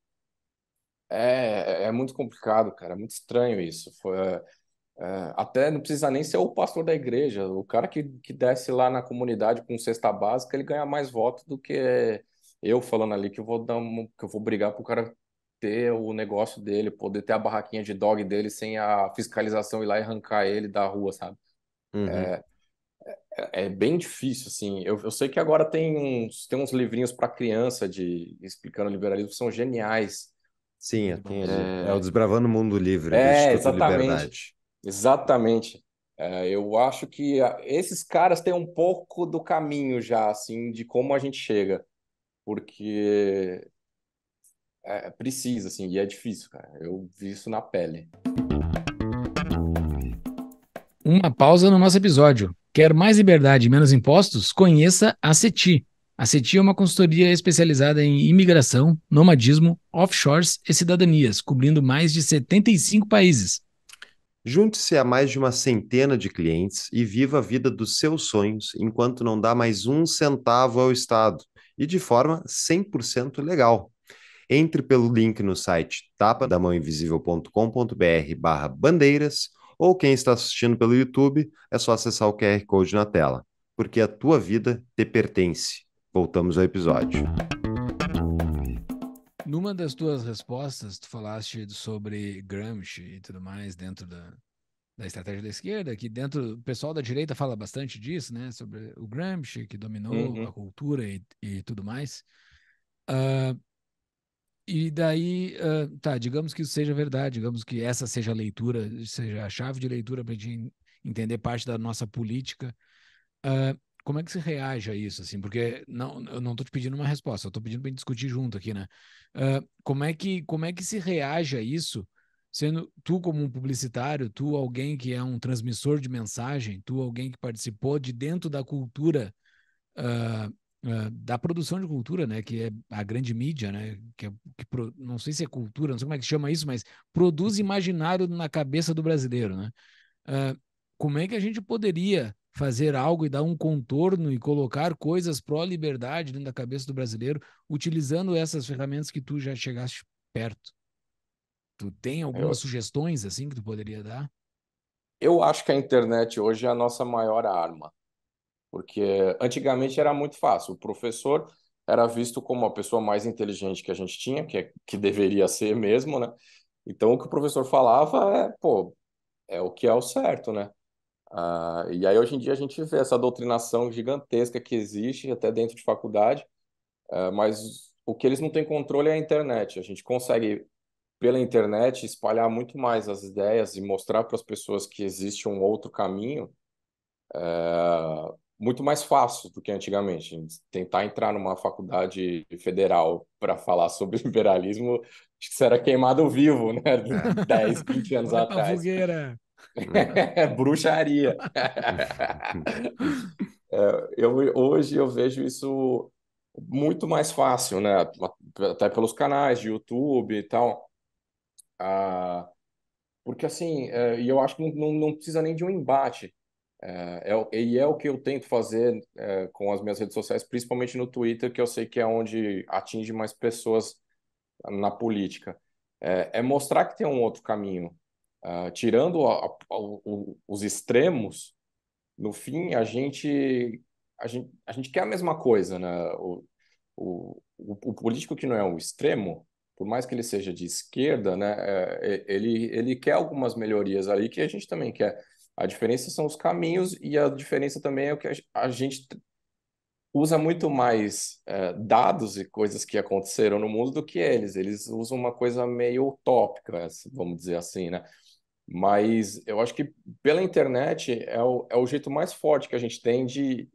É, é, é muito complicado, cara, é muito estranho isso. Foi, é, até não precisa nem ser o pastor da igreja. O cara que, que desce lá na comunidade com cesta básica, ele ganha mais votos do que eu falando ali que eu vou dar uma, que eu vou brigar pro cara ter o negócio dele, poder ter a barraquinha de dog dele sem a fiscalização ir lá e arrancar ele da rua, sabe? Uhum. É, é, é bem difícil, assim. Eu, eu sei que agora tem uns, tem uns livrinhos para criança de explicando liberalismo que são geniais. Sim, é, é, é, o Desbravando o Mundo Livre. É, exatamente. Liberdade. Exatamente. É, eu acho que ah, esses caras têm um pouco do caminho já, assim, de como a gente chega, porque é, precisa, assim, e é difícil, cara. Eu vi isso na pele. Uma pausa no nosso episódio. Quer mais liberdade e menos impostos? Conheça a CETI. A CETI é uma consultoria especializada em imigração, nomadismo, offshores e cidadanias, cobrindo mais de 75 países. Junte-se a mais de uma centena de clientes e viva a vida dos seus sonhos enquanto não dá mais um centavo ao Estado e de forma 100% legal. Entre pelo link no site tapadamãoinvisível.com.br bandeiras ou quem está assistindo pelo YouTube, é só acessar o QR Code na tela, porque a tua vida te pertence. Voltamos ao episódio. Numa das tuas respostas, tu falaste sobre Gramsci e tudo mais dentro da, da estratégia da esquerda, que dentro o pessoal da direita fala bastante disso, né? Sobre o Gramsci que dominou uhum. a cultura e, e tudo mais. Uh, e daí, uh, tá, digamos que isso seja verdade, digamos que essa seja a leitura, seja a chave de leitura para a gente entender parte da nossa política. Uh, como é que se reage a isso, assim? Porque não, eu não estou te pedindo uma resposta, eu estou pedindo para discutir junto aqui, né? Uh, como, é que, como é que se reage a isso, sendo tu como um publicitário, tu alguém que é um transmissor de mensagem, tu alguém que participou de dentro da cultura, uh, uh, da produção de cultura, né? Que é a grande mídia, né? Que, é, que pro, não sei se é cultura, não sei como é que chama isso, mas produz imaginário na cabeça do brasileiro, né? como é que a gente poderia fazer algo e dar um contorno e colocar coisas pró-liberdade dentro da cabeça do brasileiro, utilizando essas ferramentas que tu já chegaste perto. Tu tem algumas eu... sugestões assim que tu poderia dar? Eu acho que a internet hoje é a nossa maior arma. Porque antigamente era muito fácil. O professor era visto como a pessoa mais inteligente que a gente tinha, que, é, que deveria ser mesmo, né? Então o que o professor falava é, pô, é o que é o certo, né? Ah, e aí, hoje em dia, a gente vê essa doutrinação gigantesca que existe até dentro de faculdade, eh, mas o que eles não têm controle é a internet. A gente consegue, pela internet, espalhar muito mais as ideias e mostrar para as pessoas que existe um outro caminho. Eh, muito mais fácil do que antigamente. Tentar entrar numa faculdade federal para falar sobre [LAUGHS] liberalismo, acho que você era queimado vivo, né? 10, é. 20 [LAUGHS] anos atrás. É, [LAUGHS] bruxaria. [LAUGHS] é, eu, hoje eu vejo isso muito mais fácil, né? Até pelos canais de YouTube e tal. Ah, porque assim, é, e eu acho que não, não precisa nem de um embate. É, é, e é o que eu tento fazer é, com as minhas redes sociais, principalmente no Twitter, que eu sei que é onde atinge mais pessoas na política. É, é mostrar que tem um outro caminho, ah, tirando a, a, o, os extremos, no fim a gente, a gente, a gente quer a mesma coisa, né? O, o, o político que não é um extremo, por mais que ele seja de esquerda, né, é, é, ele, ele quer algumas melhorias ali que a gente também quer. A diferença são os caminhos e a diferença também é o que a gente usa muito mais é, dados e coisas que aconteceram no mundo do que eles. Eles usam uma coisa meio utópica, vamos dizer assim, né? Mas eu acho que pela internet é o, é o jeito mais forte que a gente tem de,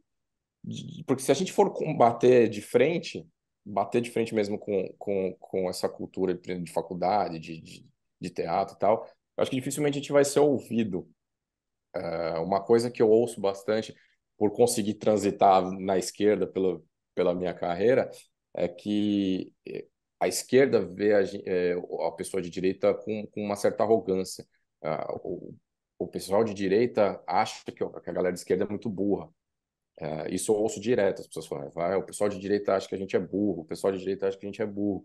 de Porque se a gente for combater de frente, bater de frente mesmo com, com, com essa cultura de faculdade, de, de, de teatro e tal, acho que dificilmente a gente vai ser ouvido. É uma coisa que eu ouço bastante por conseguir transitar na esquerda pela, pela minha carreira é que eh, a esquerda vê a, eh, a pessoa de direita com, com uma certa arrogância uh, o, o, pessoal de direita acha que, que, a galera de esquerda é muito burra. Uh, isso eu ouço direto as pessoas falando, ah, o pessoal de direita acha que a gente é burro, o pessoal de direita acha que a gente é burro.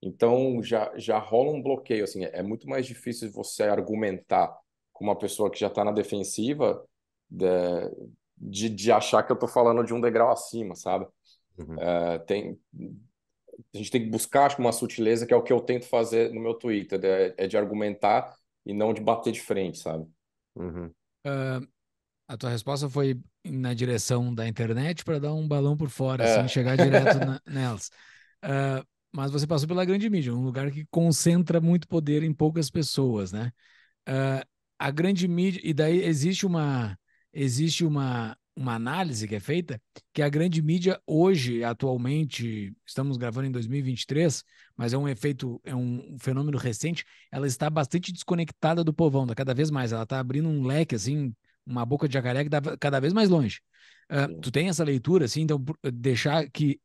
Então já, já rola um bloqueio, assim, é, é muito mais difícil você argumentar com uma pessoa que já está na defensiva de, de, de, achar que eu estou falando de um degrau acima, sabe? Uhum. É, tem, a gente tem que buscar acho, uma sutileza, que é o que eu tento fazer no meu Twitter, é, é de argumentar e não de bater de frente, sabe? Uhum. Uh, a tua resposta foi na direção da internet para dar um balão por fora, é. Assim, chegar direto [LAUGHS] na, nelas. Uh, mas você passou pela grande mídia, um lugar que concentra muito poder em poucas pessoas, né? Uh, a grande mídia e daí existe uma existe uma uma análise que é feita, que a grande mídia hoje, atualmente, estamos gravando em 2023, mas é um efeito, é um fenômeno recente, ela está bastante desconectada do povão, da tá cada vez mais, ela está abrindo um leque, assim, uma boca de jacaré que dá cada vez mais longe. Uh, tu tem essa leitura, assim, então deixar que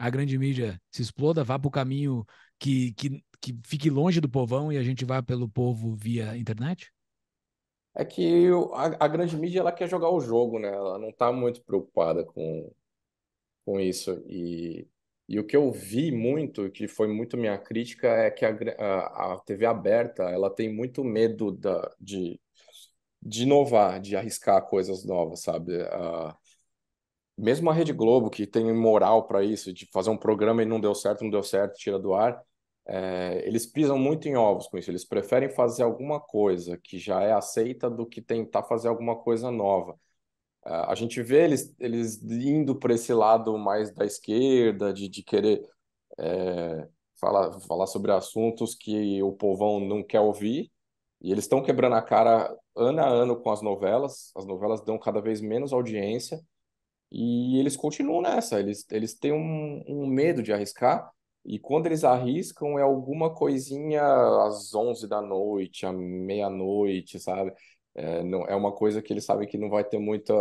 a grande mídia se exploda, vá para o caminho que, que, que fique longe do povão e a gente vá pelo povo via internet? é que a, a, grande mídia ela quer jogar o jogo, né? Ela não está muito preocupada com, com isso. E, e o que eu vi muito, que foi muito minha crítica, é que a, a, a TV aberta ela tem muito medo da, de, de inovar, de arriscar coisas novas, sabe? Uh, mesmo a Rede Globo, que tem moral para isso, de fazer um programa e não deu certo, não deu certo, tira do ar é, eles pisam muito em ovos com isso, eles preferem fazer alguma coisa que já é aceita do que tentar fazer alguma coisa nova. É, a gente vê eles, eles indo para esse lado mais da esquerda, de, de querer é, falar, falar sobre assuntos que o povão não quer ouvir, e eles estão quebrando a cara ano a ano com as novelas, as novelas dão cada vez menos audiência, e eles continuam nessa, eles, eles têm um, um medo de arriscar e quando eles arriscam, é alguma coisinha às 11 da noite, à meia-noite, sabe? É, não, é uma coisa que eles sabem que não vai ter muita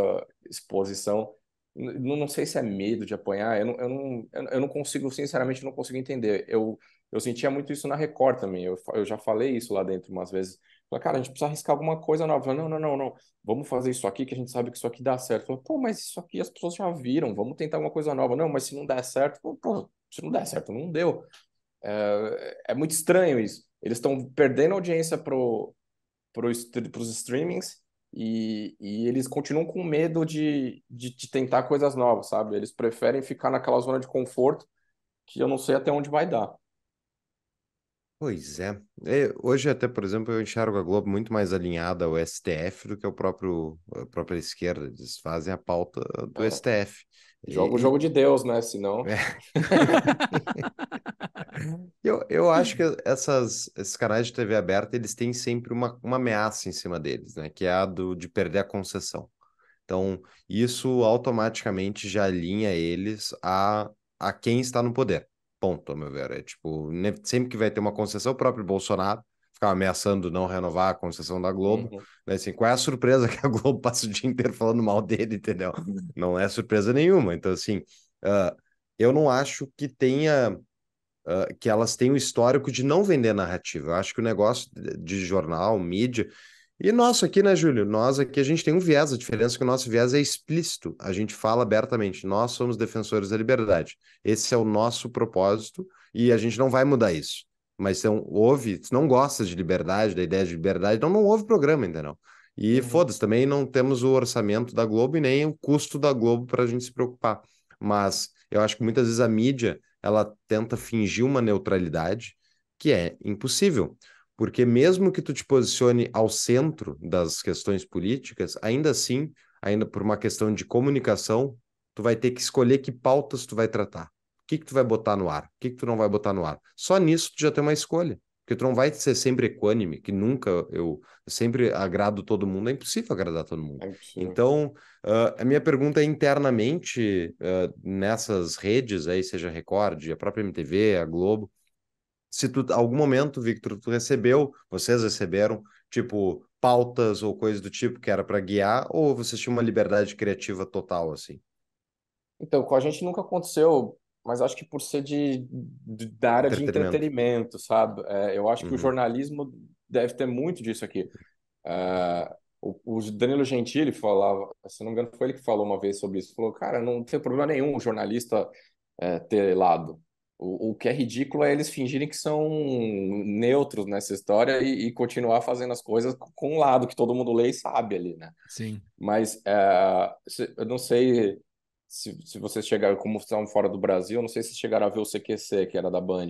exposição. Não, não sei se é medo de apanhar, eu não, eu não, eu não consigo, sinceramente, não consigo entender. Eu, eu sentia muito isso na Record também, eu, eu já falei isso lá dentro umas vezes. Falei, cara, a gente precisa arriscar alguma coisa nova. Falei, não, não, não, não, vamos fazer isso aqui que a gente sabe que isso aqui dá certo. Falei, pô, mas isso aqui as pessoas já viram, vamos tentar alguma coisa nova. Não, mas se não der certo, pô, pô isso não dá certo, não deu. É, é muito estranho isso. Eles estão perdendo audiência pro, pro, os streamings e, e eles continuam com medo de, de, de tentar coisas novas, sabe? Eles preferem ficar naquela zona de conforto que eu não sei até onde vai dar. Pois é. é hoje, até, por exemplo, eu enxergo a Globo muito mais alinhada ao STF do que ao próprio, a própria esquerda. Eles fazem a pauta do é. STF. Joga o jogo de Deus, né? Senão. É. [LAUGHS] eu, eu acho que essas, esses canais de TV aberta eles têm sempre uma, uma ameaça em cima deles, né? Que é a do, de perder a concessão. Então, isso automaticamente já alinha eles a, a quem está no poder. Ponto, meu ver. É tipo, sempre que vai ter uma concessão, o próprio Bolsonaro ficava ameaçando não renovar a concessão da Globo. Uhum. Né? Assim, qual é a surpresa [LAUGHS] que a Globo passa o dia inteiro falando mal dele, entendeu? Não é surpresa nenhuma. Então, assim, uh, eu não acho que tenha. Uh, que elas têm o histórico de não vender narrativa. Eu acho que o negócio de jornal, mídia. E nosso aqui, né, Júlio? Nós aqui, a gente tem um viés. A diferença é que o nosso viés é explícito. A gente fala abertamente. Nós somos defensores da liberdade. Esse é o nosso propósito e a gente não vai mudar isso mas são, houve, se não gosta de liberdade, da ideia de liberdade, então não houve programa, entendeu? E uhum. foda-se, também não temos o orçamento da Globo e nem o custo da Globo para a gente se preocupar. Mas eu acho que muitas vezes a mídia ela tenta fingir uma neutralidade que é impossível. Porque mesmo que tu te posicione ao centro das questões políticas, ainda assim, ainda por uma questão de comunicação, tu vai ter que escolher que pautas tu vai tratar que, que tu vai botar no ar? O que, que tu não vai botar no ar? Só nisso tu já tem uma escolha. Porque tu não vai ser sempre equânime, que nunca eu sempre agrado todo mundo, é impossível agradar todo mundo. É então, uh, a minha pergunta é internamente uh, nessas redes aí, seja a Record, a própria MTV, a Globo, se tu, algum momento, Victor, tu recebeu, vocês receberam, tipo, pautas ou coisas do tipo que era para guiar, ou vocês tinham uma liberdade criativa total, assim? Então, com a gente nunca aconteceu mas acho que por ser de, de da área de entretenimento, sabe? É, eu acho uhum. que o uhum. jornalismo deve ter muito disso aqui. É, o, o, Danilo Gentili falava, se não me engano, foi ele que falou uma vez sobre isso. Falou, cara, não tem problema nenhum o jornalista é, ter lado. O, o, que é ridículo é eles fingirem que são neutros nessa história e, e, continuar fazendo as coisas com um lado que todo mundo lê e sabe ali, né? Sim. Mas é, eu não sei se, se vocês chegaram, como estão fora do Brasil, não sei se chegaram a ver o CQC, que era da Band.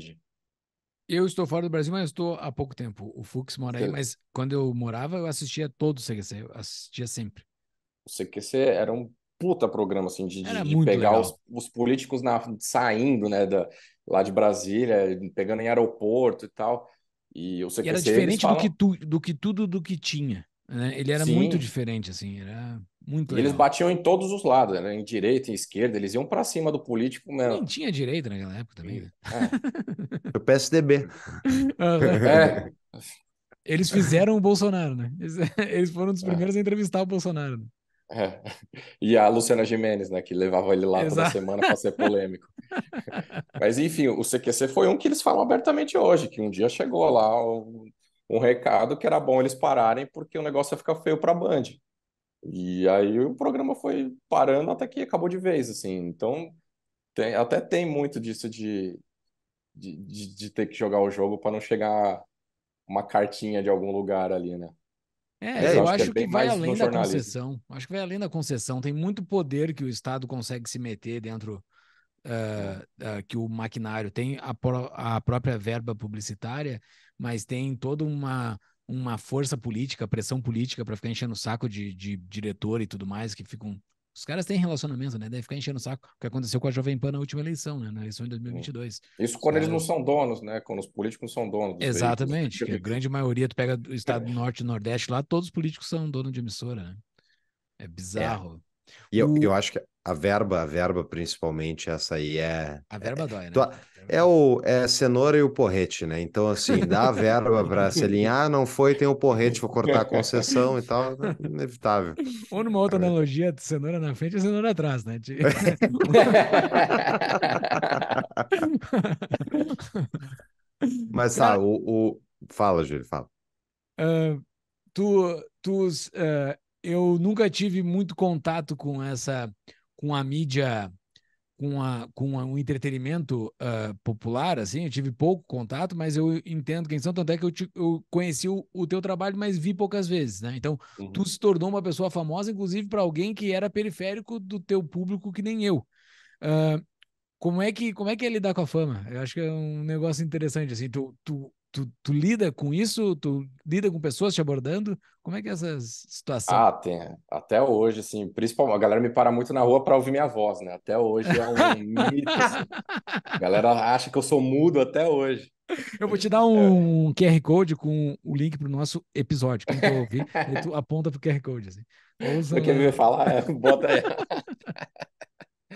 Eu estou fora do Brasil, mas estou há pouco tempo. O Fux mora aí, mas quando eu morava, eu assistia todo o CQC, eu assistia sempre. O CQC era um puta programa, assim, de, de pegar os, os, políticos na, saindo, né, da, lá de Brasília, pegando em aeroporto e tal. E o CQC. E era diferente falam... do, que tu, do que tudo do que tinha. Né? Ele era Sim. muito diferente, assim, era muito e legal. eles batiam em todos os lados, né? em direita, em esquerda, eles iam para cima do político mesmo. Né? Nem tinha direita naquela época também. Né? É. o PSDB. [LAUGHS] é. Eles fizeram o Bolsonaro, né? Eles [LAUGHS] foram dos é. primeiros é. a entrevistar o Bolsonaro. Né? É. E a Luciana Jimenez, né, que levava ele lá Exato. toda semana para ser polêmico. [LAUGHS] Mas enfim, o CQC foi um que eles falam abertamente hoje, que um dia chegou lá um, um recado que era bom eles pararem porque o negócio ia ficar feio para a Band. E aí o programa foi parando até que acabou de vez, assim. Então, tem, até tem muito disso de, de, de, de ter que jogar o jogo para não chegar uma cartinha de algum lugar ali, né? É, eu acho, que, é que vai além da concessão. Acho que vai além da concessão. Tem muito poder que o Estado consegue se meter dentro uh, uh, que o maquinário tem a, pro, a própria verba publicitária, mas tem toda uma uma força política, pressão política para ficar enchendo o saco de, de diretor e tudo mais, que ficam. Os caras têm relacionamento, né? Deve ficar enchendo o saco. O que aconteceu com a Jovem Pan na última eleição, né? Na eleição de 2022. Isso quando eles não são donos, né? Quando os políticos não são donos. Exatamente. Né? Que a grande maioria, tu pega o estado do é. norte e nordeste lá, todos os políticos são donos de emissora, né? É, é. bizarro. É. E o... eu, eu acho que a verba, a verba principalmente, essa aí é. A verba é, dói, né? Tua, é o é cenoura e o porrete, né? Então, assim, dá a verba para se alinhar, [LAUGHS] não foi, tem o porrete, vou cortar a concessão e tal, é inevitável. Ou numa outra analogia analogia, cenoura na frente e cenoura atrás, né? De... [LAUGHS] Mas tá, o, o, Fala, Júlio, fala. Uh, tu, tu uh, eu nunca tive muito contato com essa, com a mídia, com, a, com a, um entretenimento uh, popular, assim, eu tive pouco contato, mas eu entendo quem são, tanto é que eu, te, eu conheci o, o, teu trabalho, mas vi poucas vezes, né? Então, uhum. tu se tornou uma pessoa famosa, inclusive para alguém que era periférico do teu público, que nem eu. Uh, como é que como é que é lidar com a fama? Eu acho que é um negócio interessante assim. Tu, tu tu, tu, lida com isso? Tu lida com pessoas te abordando? Como é que é essa situação? Ah, tem. Até hoje, assim, principalmente, a galera me para muito na rua para ouvir minha voz, né? Até hoje é um [LAUGHS] mito. Assim. A galera acha que eu sou mudo até hoje. Eu vou te dar é. um é. QR Code com o link para o nosso episódio. Quem quer ouvir, [LAUGHS] tu aponta para o QR Code. Assim. Ouça, quer me falar? É, bota aí. [LAUGHS]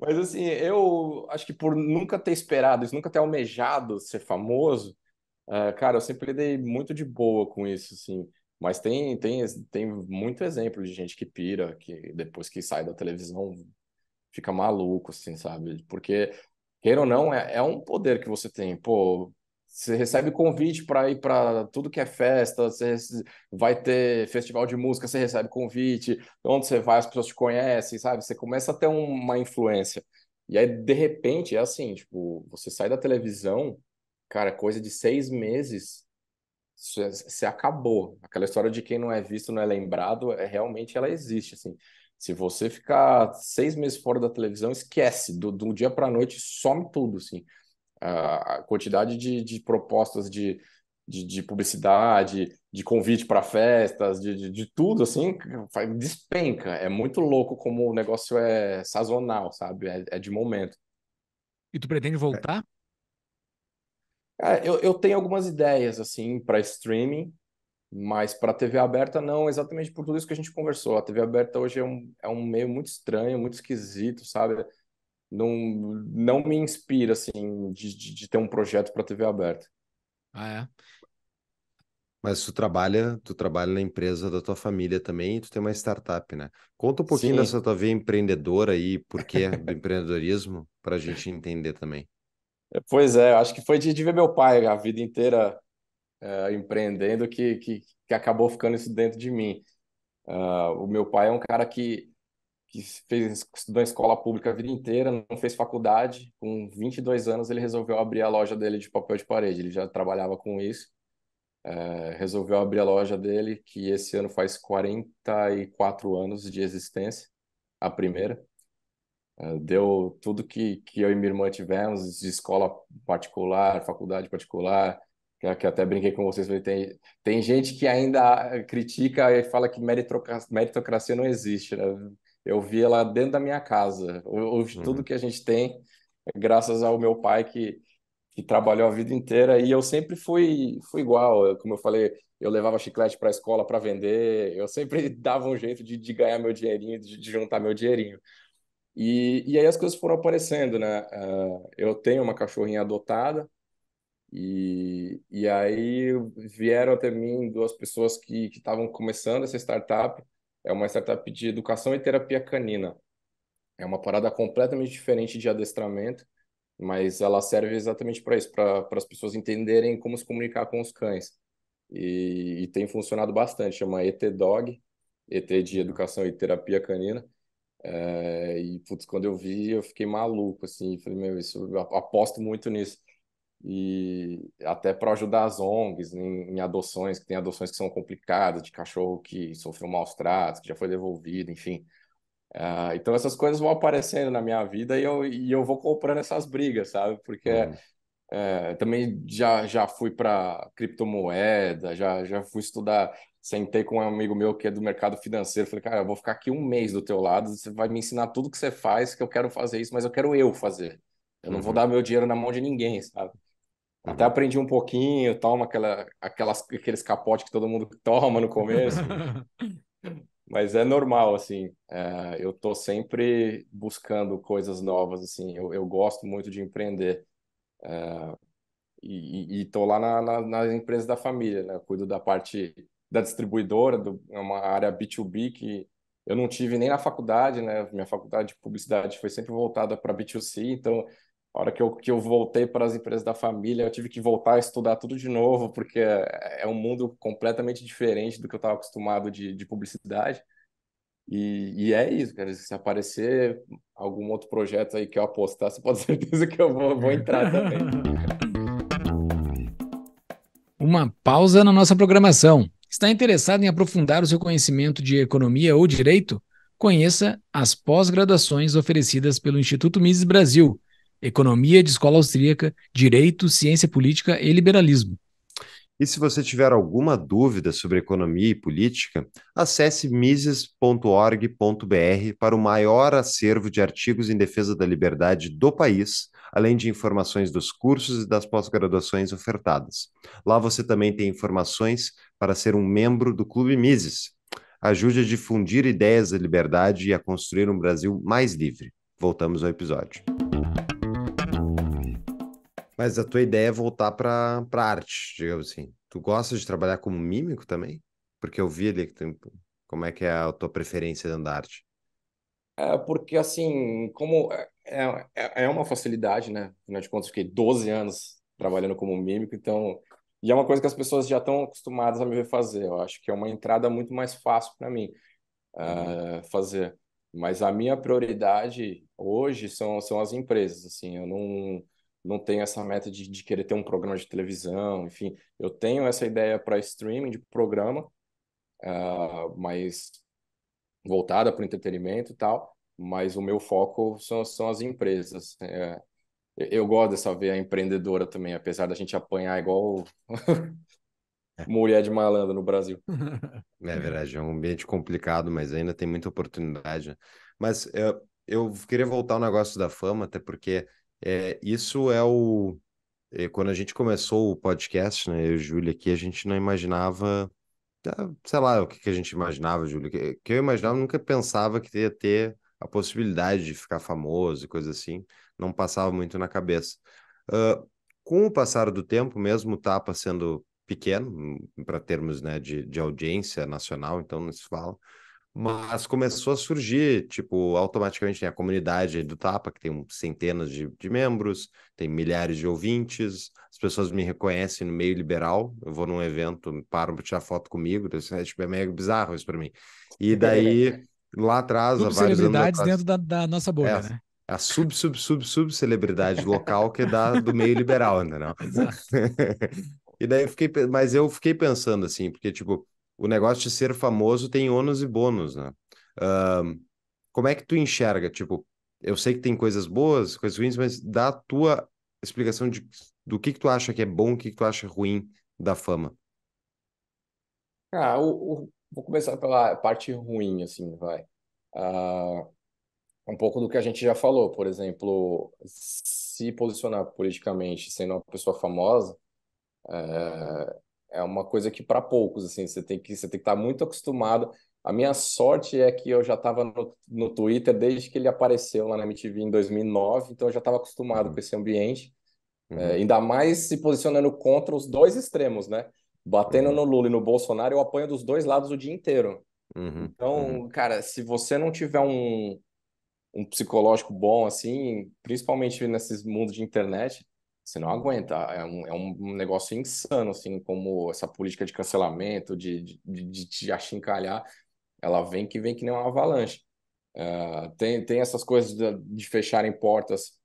Mas assim, eu acho que por nunca ter esperado isso, nunca ter almejado ser famoso, é, cara, eu sempre lidei muito de boa com isso, assim. Mas tem, tem, tem muito exemplo de gente que pira, que depois que sai da televisão fica maluco, assim, sabe? Porque, queira ou não, é, é um poder que você tem. Pô, você recebe convite para ir para tudo que é festa, você vai ter festival de música, você recebe convite, onde você vai, as pessoas te conhecem, sabe? Você começa a ter uma influência. E aí, de repente, é assim, tipo, você sai da televisão cara, coisa de seis meses se acabou. Aquela história de quem não é visto, não é lembrado, é, realmente ela existe, assim. Se você ficar seis meses fora da televisão, esquece, do, do dia para a noite some tudo, assim. A quantidade de, de propostas de, de, de, publicidade, de convite para festas, de, de, de, tudo, assim, despenca. É muito louco como o negócio é sazonal, sabe? É, é de momento. E tu pretende é. voltar? É, eu, eu tenho algumas ideias assim para streaming, mas para TV aberta não, exatamente por tudo isso que a gente conversou. A TV aberta hoje é um, é um meio muito estranho, muito esquisito, sabe? Não, não me inspira assim de, de, de ter um projeto para TV aberta. Ah, é. Mas tu trabalha, tu trabalha na empresa da tua família também e tu tem uma startup, né? Conta um pouquinho Sim. dessa tua veia empreendedora aí, por que do empreendedorismo, para a gente entender também. É, pois é, acho que foi de, de ver meu pai a vida inteira uh, empreendendo que, que, que acabou ficando isso dentro de mim. Uh, o meu pai é um cara que, que fez, estudou em escola pública a vida inteira, não fez faculdade. Com 22 anos, ele resolveu abrir a loja dele de papel de parede. Ele já trabalhava com isso. Uh, resolveu abrir a loja dele, que esse ano faz 44 anos de existência, a primeira. Ah, deu tudo que, que eu e minha irmã tivemos de escola particular, faculdade particular, que, que até brinquei com vocês, falei, tem, tem gente que ainda ah, critica e fala que meritocracia, meritocracia não existe, né? Eu vi ela dentro da minha casa, hoje uhum. tudo que a gente tem, é graças ao meu pai que, que trabalhou a vida inteira e eu sempre fui, fui igual, como eu falei, eu levava chiclete para a escola para vender, eu sempre [LAUGHS] dava um jeito de, de ganhar meu dinheirinho, de, de juntar meu dinheirinho. E, e aí as coisas foram aparecendo, né? Uh, eu tenho uma cachorrinha adotada, e, e aí vieram até mim duas pessoas que estavam começando essa startup. É uma startup de educação e terapia canina. É uma parada completamente diferente de adestramento, mas ela serve exatamente para isso, para as pessoas entenderem como se comunicar com os cães. E, e tem funcionado bastante, chama ET Dog, ET de Educação e Terapia Canina. É, e, putz, quando eu vi, eu fiquei maluco, assim, falei, meu, isso, eu aposto muito nisso. E até para ajudar as ONGs em, em, adoções, que tem adoções que são complicadas, de cachorro que sofreu maus tratos, que já foi devolvido, enfim. Uh, então essas coisas vão aparecendo na minha vida e eu, e eu vou comprando essas brigas, sabe? Porque uhum. é, também já, já fui para criptomoeda, já, já fui estudar Sentei com um amigo meu que é do mercado financeiro, falei, cara, eu vou ficar aqui um mês do teu lado, você vai me ensinar tudo que você faz, que eu quero fazer isso, mas eu quero eu fazer. Eu não uhum. vou dar meu dinheiro na mão de ninguém, sabe? Uhum. Até aprendi um pouquinho, toma aquela, aquelas, aqueles capotes que todo mundo toma no começo. [LAUGHS] mas é normal, assim. É, eu tô sempre buscando coisas novas, assim. Eu, eu gosto muito de empreender. É, e, e tô lá na, na, nas empresas da família, né? Eu cuido da parte da distribuidora, do, é uma área B2B que eu não tive nem na faculdade, né? Minha faculdade de publicidade foi sempre voltada para B2C, então a hora que eu, que eu voltei para as empresas da família, eu tive que voltar a estudar tudo de novo, porque é, é um mundo completamente diferente do que eu estava acostumado de, de publicidade. E, e é isso, cara. Se aparecer algum outro projeto aí que eu apostar, você pode [LAUGHS] ter certeza que eu vou, vou entrar também. [LAUGHS] Uma pausa na nossa programação. Está interessado em aprofundar o seu conhecimento de economia ou direito? Conheça as pós-graduações oferecidas pelo Instituto Mises Brasil, Economia de Escola Austríaca, Direito, Ciência Política e Liberalismo. E se você tiver alguma dúvida sobre economia e política, acesse mises.org.br para o maior acervo de artigos em defesa da liberdade do país além de informações dos cursos e das pós-graduações ofertadas. Lá você também tem informações para ser um membro do Clube Mises. Ajude a difundir ideias da liberdade e a construir um Brasil mais livre. Voltamos ao episódio. Mas a tua ideia é voltar para a arte, digamos assim. Tu gosta de trabalhar como mímico também? Porque eu vi ali que tem, como é que é a tua preferência dentro da arte. É porque, assim, como é, é, é, é uma facilidade, né? Afinal de contas, fiquei 12 anos trabalhando como mímico, então. E é uma coisa que as pessoas já estão acostumadas a me ver fazer. Eu acho que é uma entrada muito mais fácil para mim uh, fazer. Mas a minha prioridade hoje são, são as empresas. Assim, eu não, não tenho essa meta de, de querer ter um programa de televisão. Enfim, eu tenho essa ideia para streaming de programa, uh, mas voltada para o entretenimento e tal mas o meu foco são, são as empresas. É, eu gosto dessa veia empreendedora também, apesar da gente apanhar igual [LAUGHS] é. mulher de malandro no Brasil. É verdade, é um ambiente complicado, mas ainda tem muita oportunidade. Né? Mas eu, é, eu queria voltar ao negócio da fama, até porque é, isso é o. É, quando a gente começou o podcast, né, eu e o Júlio aqui, a gente não imaginava. Sei lá o que, que a gente imaginava, Júlio. Que, que eu imaginava, nunca pensava que ia ter a possibilidade de ficar famoso e coisa assim não passava muito na cabeça. Uh, com o passar do tempo, mesmo o Tapa sendo pequeno, hum, para termos né, de, de audiência nacional, então não se fala, mas começou a surgir, tipo, automaticamente né, a comunidade do Tapa, que tem centenas de, de membros, tem milhares de ouvintes, as pessoas me reconhecem no meio liberal, eu vou num evento, param para tirar foto comigo, é, tipo, é meio bizarro isso para mim. E é, daí né? lá atrás, há vários anos atrás. dentro da, da nossa bolha, é, né? A sub, sub, sub, sub celebridade local que é da, do meio liberal, né? [LAUGHS] Exato. [LAUGHS] e daí eu fiquei, mas eu fiquei pensando assim, porque, tipo, o negócio de ser famoso tem ônus e bônus, né? como é que tu enxerga? Tipo, eu sei que tem coisas boas, coisas ruins, mas dá a tua explicação de, do que, que tu acha que é bom, o que, que tu acha ruim da fama. Ah, o, o, Vou começar pela parte ruim, assim, vai. Uh, um pouco do que a gente já falou, por exemplo, se posicionar politicamente sendo uma pessoa famosa uh, é, uma coisa que para poucos, assim, você tem que você tem que estar tá muito acostumado. A minha sorte é que eu já estava no, no Twitter desde que ele apareceu lá na MTV em 2009, então eu já estava acostumado uhum. com esse ambiente. Uhum. É, ainda mais se posicionando contra os dois extremos, né? Batendo uhum. no Lula e no Bolsonaro, eu apanho dos dois lados o dia inteiro. Uhum. Então, uhum. cara, se você não tiver um, um psicológico bom, assim, principalmente nesses mundos de internet, você não aguenta. É um, é um negócio insano, assim, como essa política de cancelamento, de, de, de, de achincalhar, ela vem que vem que nem uma avalanche. Uh, tem, tem essas coisas de, de fecharem portas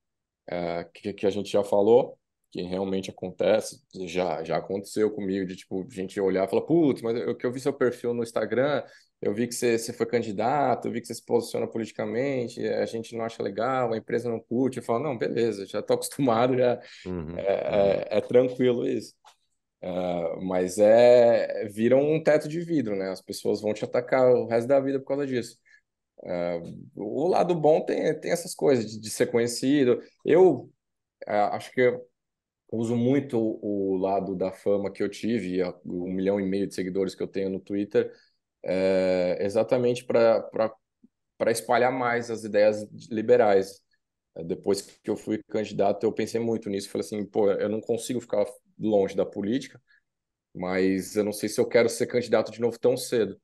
uh, que, que a gente já falou que realmente acontece, já, já aconteceu comigo, de tipo, gente olhar e falar, putz, mas eu que eu vi seu perfil no Instagram, eu vi que você, você foi candidato, eu vi que você se posiciona politicamente, a gente não acha legal, a empresa não curte, eu falo, não, beleza, já tô [LAUGHS] acostumado, já uhum. é, é, uhum. é, tranquilo isso. Uh, mas é vira um teto de vidro, né? As pessoas vão te atacar o resto da vida por causa disso. Uh, o lado bom tem, tem essas coisas de, de ser conhecido. Eu uh, acho que uso muito o lado da fama que eu tive, um milhão e meio de seguidores que eu tenho no Twitter, é, exatamente para espalhar mais as ideias liberais. É, depois que eu fui candidato, eu pensei muito nisso. Falei assim, pô, eu não consigo ficar longe da política, mas eu não sei se eu quero ser candidato de novo tão cedo.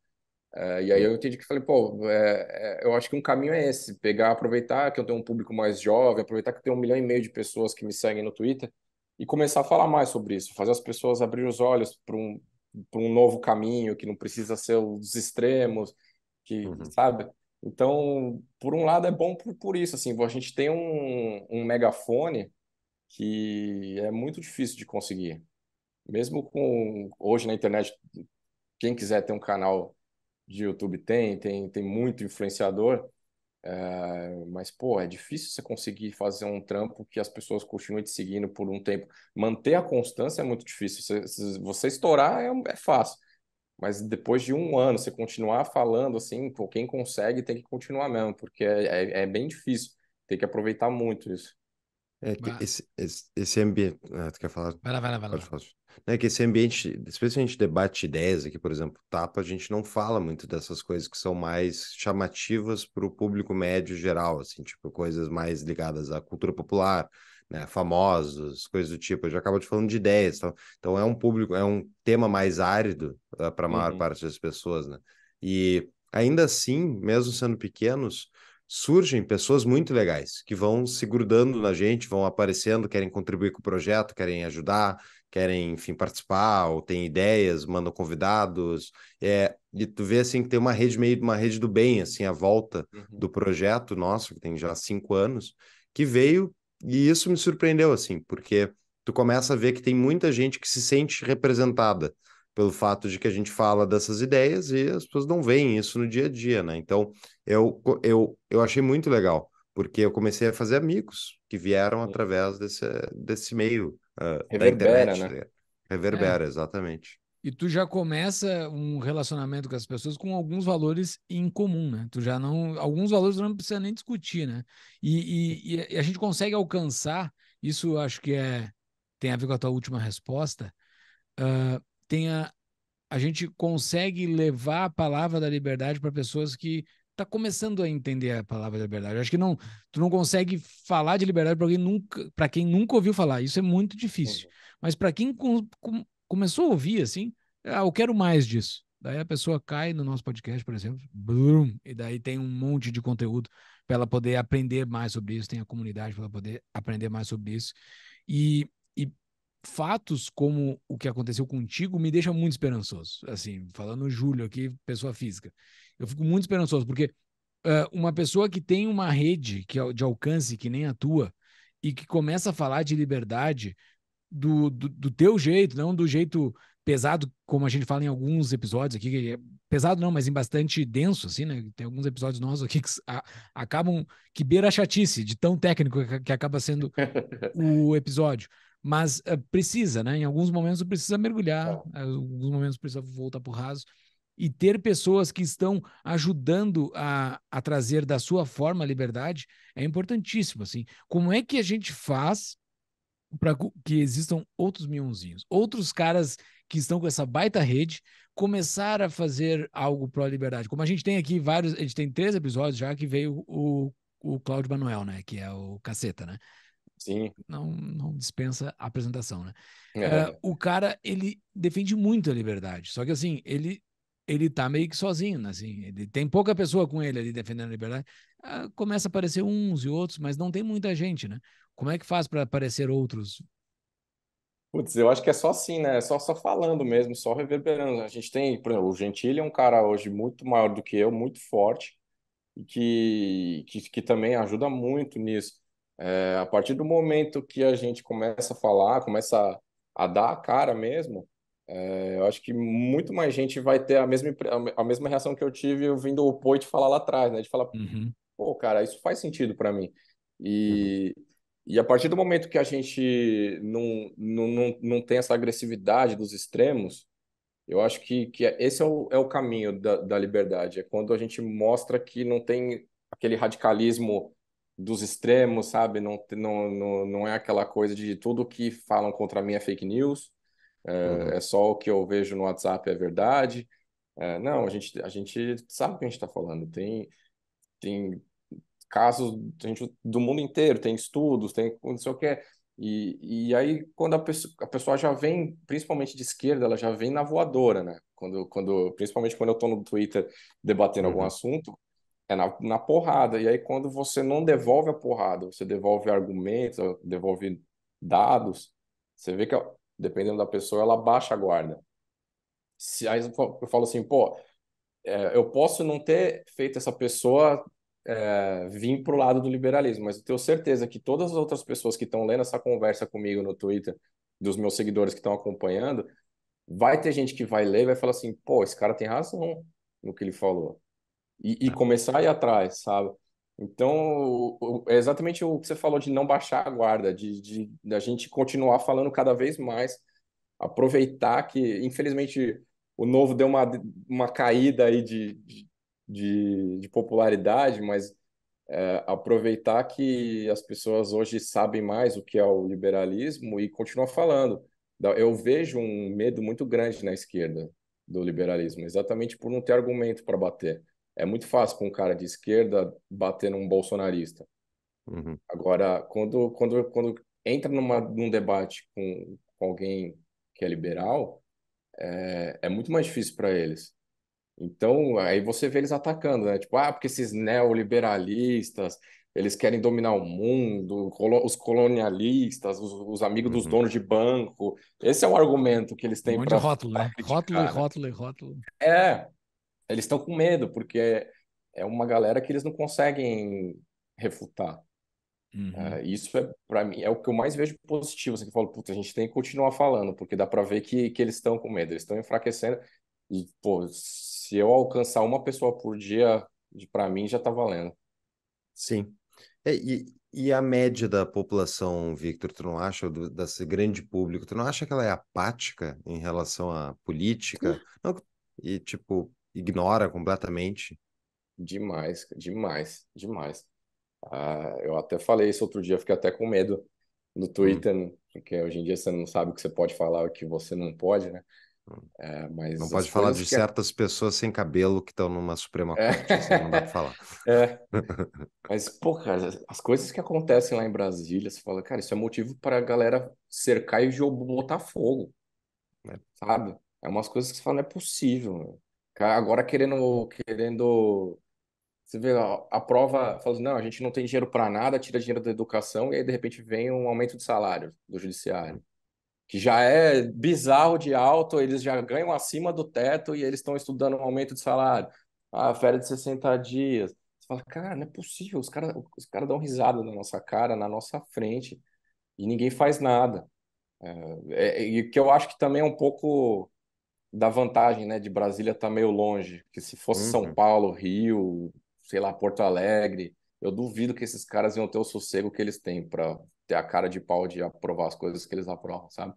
É, e aí eu entendi que falei, pô, é, é, eu acho que um caminho é esse, pegar, aproveitar que eu tenho um público mais jovem, aproveitar que eu tenho um milhão e meio de pessoas que me seguem no Twitter e começar a falar mais sobre isso, fazer as pessoas abrir os olhos para um, um novo caminho que não precisa ser os extremos, que uhum. sabe? Então, por um lado é bom por, por isso, assim, a gente tem um, um megafone que é muito difícil de conseguir. Mesmo com hoje na internet, quem quiser ter um canal de YouTube tem, tem, tem muito influenciador, eh, mas, pô, é difícil você conseguir fazer um trampo que as pessoas continuem te seguindo por um tempo. Manter a constância é muito difícil. Se, se você estourar é, é, fácil. Mas depois de um ano, você continuar falando assim, pô, quem consegue tem que continuar mesmo, porque é, é, é bem difícil. Tem que aproveitar muito isso. É, esse, esse, esse ambiente. Ah, tu quer falar? Vai lá, vai lá, vai lá. Pode falar né, que esse ambiente, especialmente a gente debate ideias aqui, por exemplo, tapa, a gente não fala muito dessas coisas que são mais chamativas para o público médio geral, assim, tipo coisas mais ligadas à cultura popular, né, famosos, coisas do tipo. a já acaba te falando de ideias, então, então é um público, é um tema mais árido uh, eh, para a maior uhum. parte das pessoas, né? E ainda assim, mesmo sendo pequenos, surgem pessoas muito legais que vão se grudando na gente, vão aparecendo, querem contribuir com o projeto, querem ajudar, querem, enfim, participar ou têm ideias, mandam convidados. É, e tu vê, assim, que tem uma rede meio, uma rede do bem, assim, à volta uhum. do projeto nosso, que tem já cinco anos, que veio e isso me surpreendeu, assim, porque tu começa a ver que tem muita gente que se sente representada pelo fato de que a gente fala dessas ideias e as pessoas não veem isso no dia a dia, né? Então, eu, eu, eu achei muito legal, porque eu comecei a fazer amigos que vieram através desse, desse meio é, reverbera, da internet. Né? Né? Reverbera, é. exatamente. E tu já começa um relacionamento com as pessoas com alguns valores em comum, né? Tu já não. Alguns valores não precisa nem discutir, né? E, e, e a gente consegue alcançar, isso acho que é. Tem a ver com a tua última resposta. Uh, tem a, a gente consegue levar a palavra da liberdade para pessoas que tá começando a entender a palavra liberdade. Eu acho que não, tu não consegue falar de liberdade para quem nunca, para quem nunca ouviu falar. Isso é muito difícil. Mas para quem com, com, começou a ouvir assim, ah, eu quero mais disso. Daí a pessoa cai no nosso podcast, por exemplo, blum, e daí tem um monte de conteúdo para ela poder aprender mais sobre isso, tem a comunidade para ela poder aprender mais sobre isso. E, e fatos como o que aconteceu contigo me deixa muito esperançoso. Assim, falando Júlio aqui, pessoa física eu fico muito esperançoso, porque uh, uma pessoa que tem uma rede que, é de alcance que nem a tua e que começa a falar de liberdade do, do, do teu jeito, não do jeito pesado, como a gente fala em alguns episódios aqui, é pesado não, mas em bastante denso, assim, né? Tem alguns episódios nossos aqui que a, acabam, que beira a chatice, de tão técnico que, que acaba sendo [LAUGHS] o episódio. Mas uh, precisa, né? Em alguns momentos precisa mergulhar, tá. em alguns momentos precisa voltar o raso e ter pessoas que estão ajudando a, a trazer da sua forma a liberdade é importantíssimo. Assim, como é que a gente faz para que existam outros mionzinhos, outros caras que estão com essa baita rede começar a fazer algo pró liberdade? Como a gente tem aqui vários, a gente tem três episódios já que veio o, o Cláudio Manuel, né, que é o caceta, né? Sim. Não, não dispensa a apresentação, né? É. Uh, o cara, ele defende muito a liberdade. Só que assim, ele ele tá meio que sozinho, né, assim. Ele tem pouca pessoa com ele ali defendendo a liberdade. Ah, começa a aparecer uns e outros, mas não tem muita gente, né? Como é que faz para aparecer outros? Putz, eu acho que é só assim, né? É só, só falando mesmo, só reverberando. A gente tem, por exemplo, o Gentili é um cara hoje muito maior do que eu, muito forte, e que, que, que também ajuda muito nisso. É, a partir do momento que a gente começa a falar, começa a, a dar a cara mesmo, é, eu acho que muito mais gente vai ter a mesma, a mesma reação que eu tive ouvindo o Poit falar lá atrás, né? De falar, uhum. pô, cara, isso faz sentido para mim. E, uhum. e a partir do momento que a gente não, não, não, não tem essa agressividade dos extremos, eu acho que, que é, esse é o, é o caminho da, da liberdade. É quando a gente mostra que não tem aquele radicalismo dos extremos, sabe? Não, não, não, não é aquela coisa de tudo que falam contra mim é fake news uhum. É, é só o que eu vejo no WhatsApp é verdade. É, não, a gente, a gente sabe o que a gente está falando. Tem, tem casos gente, do mundo inteiro, tem estudos, tem não sei o que. E, e aí, quando a pessoa, a pessoa já vem, principalmente de esquerda, ela já vem na voadora, né? Quando, quando, principalmente quando eu estou no Twitter debatendo uhum. algum assunto, é na, na porrada. E aí, quando você não devolve a porrada, você devolve argumentos, devolve dados, você vê que é dependendo da pessoa, ela baixa a guarda. Se, aí eu falo assim, pô, é, eu posso não ter feito essa pessoa é, vir para o lado do liberalismo, mas eu tenho certeza que todas as outras pessoas que estão lendo essa conversa comigo no Twitter, dos meus seguidores que estão acompanhando, vai ter gente que vai ler e vai falar assim, pô, esse cara tem razão no que ele falou. E, e é. começar a ir atrás, sabe? Então, é exatamente o que você falou de não baixar a guarda, de, de, de, a gente continuar falando cada vez mais, aproveitar que, infelizmente, o novo deu uma, uma caída aí de, de, de popularidade, mas é, aproveitar que as pessoas hoje sabem mais o que é o liberalismo e continuar falando. Eu vejo um medo muito grande na esquerda do liberalismo, exatamente por não ter argumento para bater. É muito fácil para um cara de esquerda bater num bolsonarista. Uhum. Agora, quando, quando, quando entra numa, num debate com, com alguém que é liberal, é, é muito mais difícil para eles. Então, aí você vê eles atacando, né? Tipo, ah, porque esses neoliberalistas, eles querem dominar o mundo, os colonialistas, os, os amigos uhum. dos donos de banco. Esse é o argumento que eles têm um para. rótulo, né? [LAUGHS] Rótulo, né? rótulo, rótulo. É, eles estão com medo, porque é, é uma galera que eles não conseguem refutar. Uhum. É, isso é para mim é o que eu mais vejo positivo. Assim, que eu falo, puta, a gente tem que continuar falando, porque dá para ver que, que eles estão com medo, eles estão enfraquecendo. E, pô, se eu alcançar uma pessoa por dia, para mim já tá valendo. Sim. É, e, e a média da população, Victor, tu não acha, do, desse grande público, tu não acha que ela é apática em relação à política? Hum. Não, e, tipo, ignora completamente. Demais, demais, demais. Ah, eu até falei isso outro dia, fiquei até com medo no hum. Twitter, hum. porque hoje em dia você não sabe o que você pode falar e o que você não pode, né? Hum. É, não pode falar de que... certas pessoas sem cabelo que estão numa Suprema é. Corte, é. assim, não dá para falar. [LAUGHS] É. [LAUGHS] Mas, pô, cara, as coisas que acontecem lá em Brasília, você fala, cara, isso é motivo para a galera cercar e botar fogo, é. sabe? É umas coisas que você fala, não é possível. Meu. Agora querendo, querendo você vê a, prova, assim, não, a gente não tem dinheiro para nada, tira dinheiro da educação, e aí de repente vem um aumento de salário do judiciário, que já é bizarro de alto, eles já ganham acima do teto e eles estão estudando um aumento de salário. Ah, férias de 60 dias. Você fala, cara, não é possível, os caras os cara dão risada na nossa cara, na nossa frente, e ninguém faz nada. É, é, e que eu acho que também é um pouco da vantagem, né, de Brasília tá meio longe, que se fosse uhum. São Paulo, Rio, sei lá, Porto Alegre, eu duvido que esses caras iam ter o sossego que eles têm para ter a cara de pau de aprovar as coisas que eles aprovam, sabe?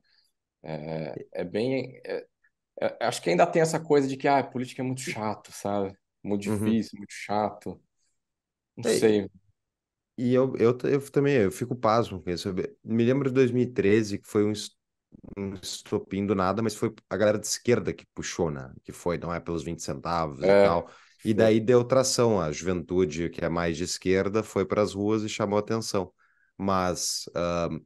É, é bem. É, é, acho que ainda tem essa coisa de que ah, a política é muito chato, sabe? Muito uhum. difícil, uhum. muito chato. Não é, Ei. sei. E eu, eu, eu também eu fico pasmo com isso. Eu me lembro de 2013, que foi um, não estou pindo nada, mas foi a galera de esquerda que puxou, né? Que foi, não é pelos 20 centavos é, e tal. E daí deu tração. A juventude, que é mais de esquerda, foi para as ruas e chamou atenção. Mas uh,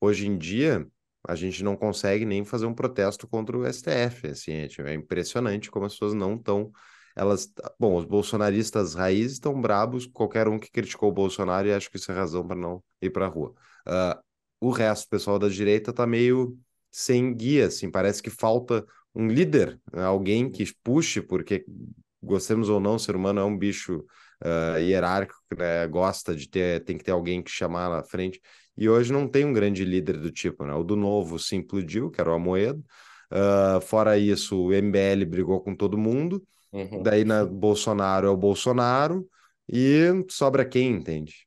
hoje em dia, a gente não consegue nem fazer um protesto contra o STF. Assim, é, tipo, é impressionante como as pessoas não estão. Elas, bom, os bolsonaristas raízes estão brabos, qualquer um que criticou o Bolsonaro e acho que isso é razão para não ir para a rua. Uh, o resto, o pessoal da direita, está meio sem guia, assim, parece que falta um líder, né, alguém que puxe, porque gostemos ou não, o ser humano é um bicho uh, hierárquico, né? gosta de ter, tem que ter alguém que chamar na frente. E hoje não tem um grande líder do tipo, né? O do novo se implodiu, que era o Amoedo. Uh, fora isso, o MBL brigou com todo mundo. Uhum. Daí na Bolsonaro é o Bolsonaro e sobra quem, entende?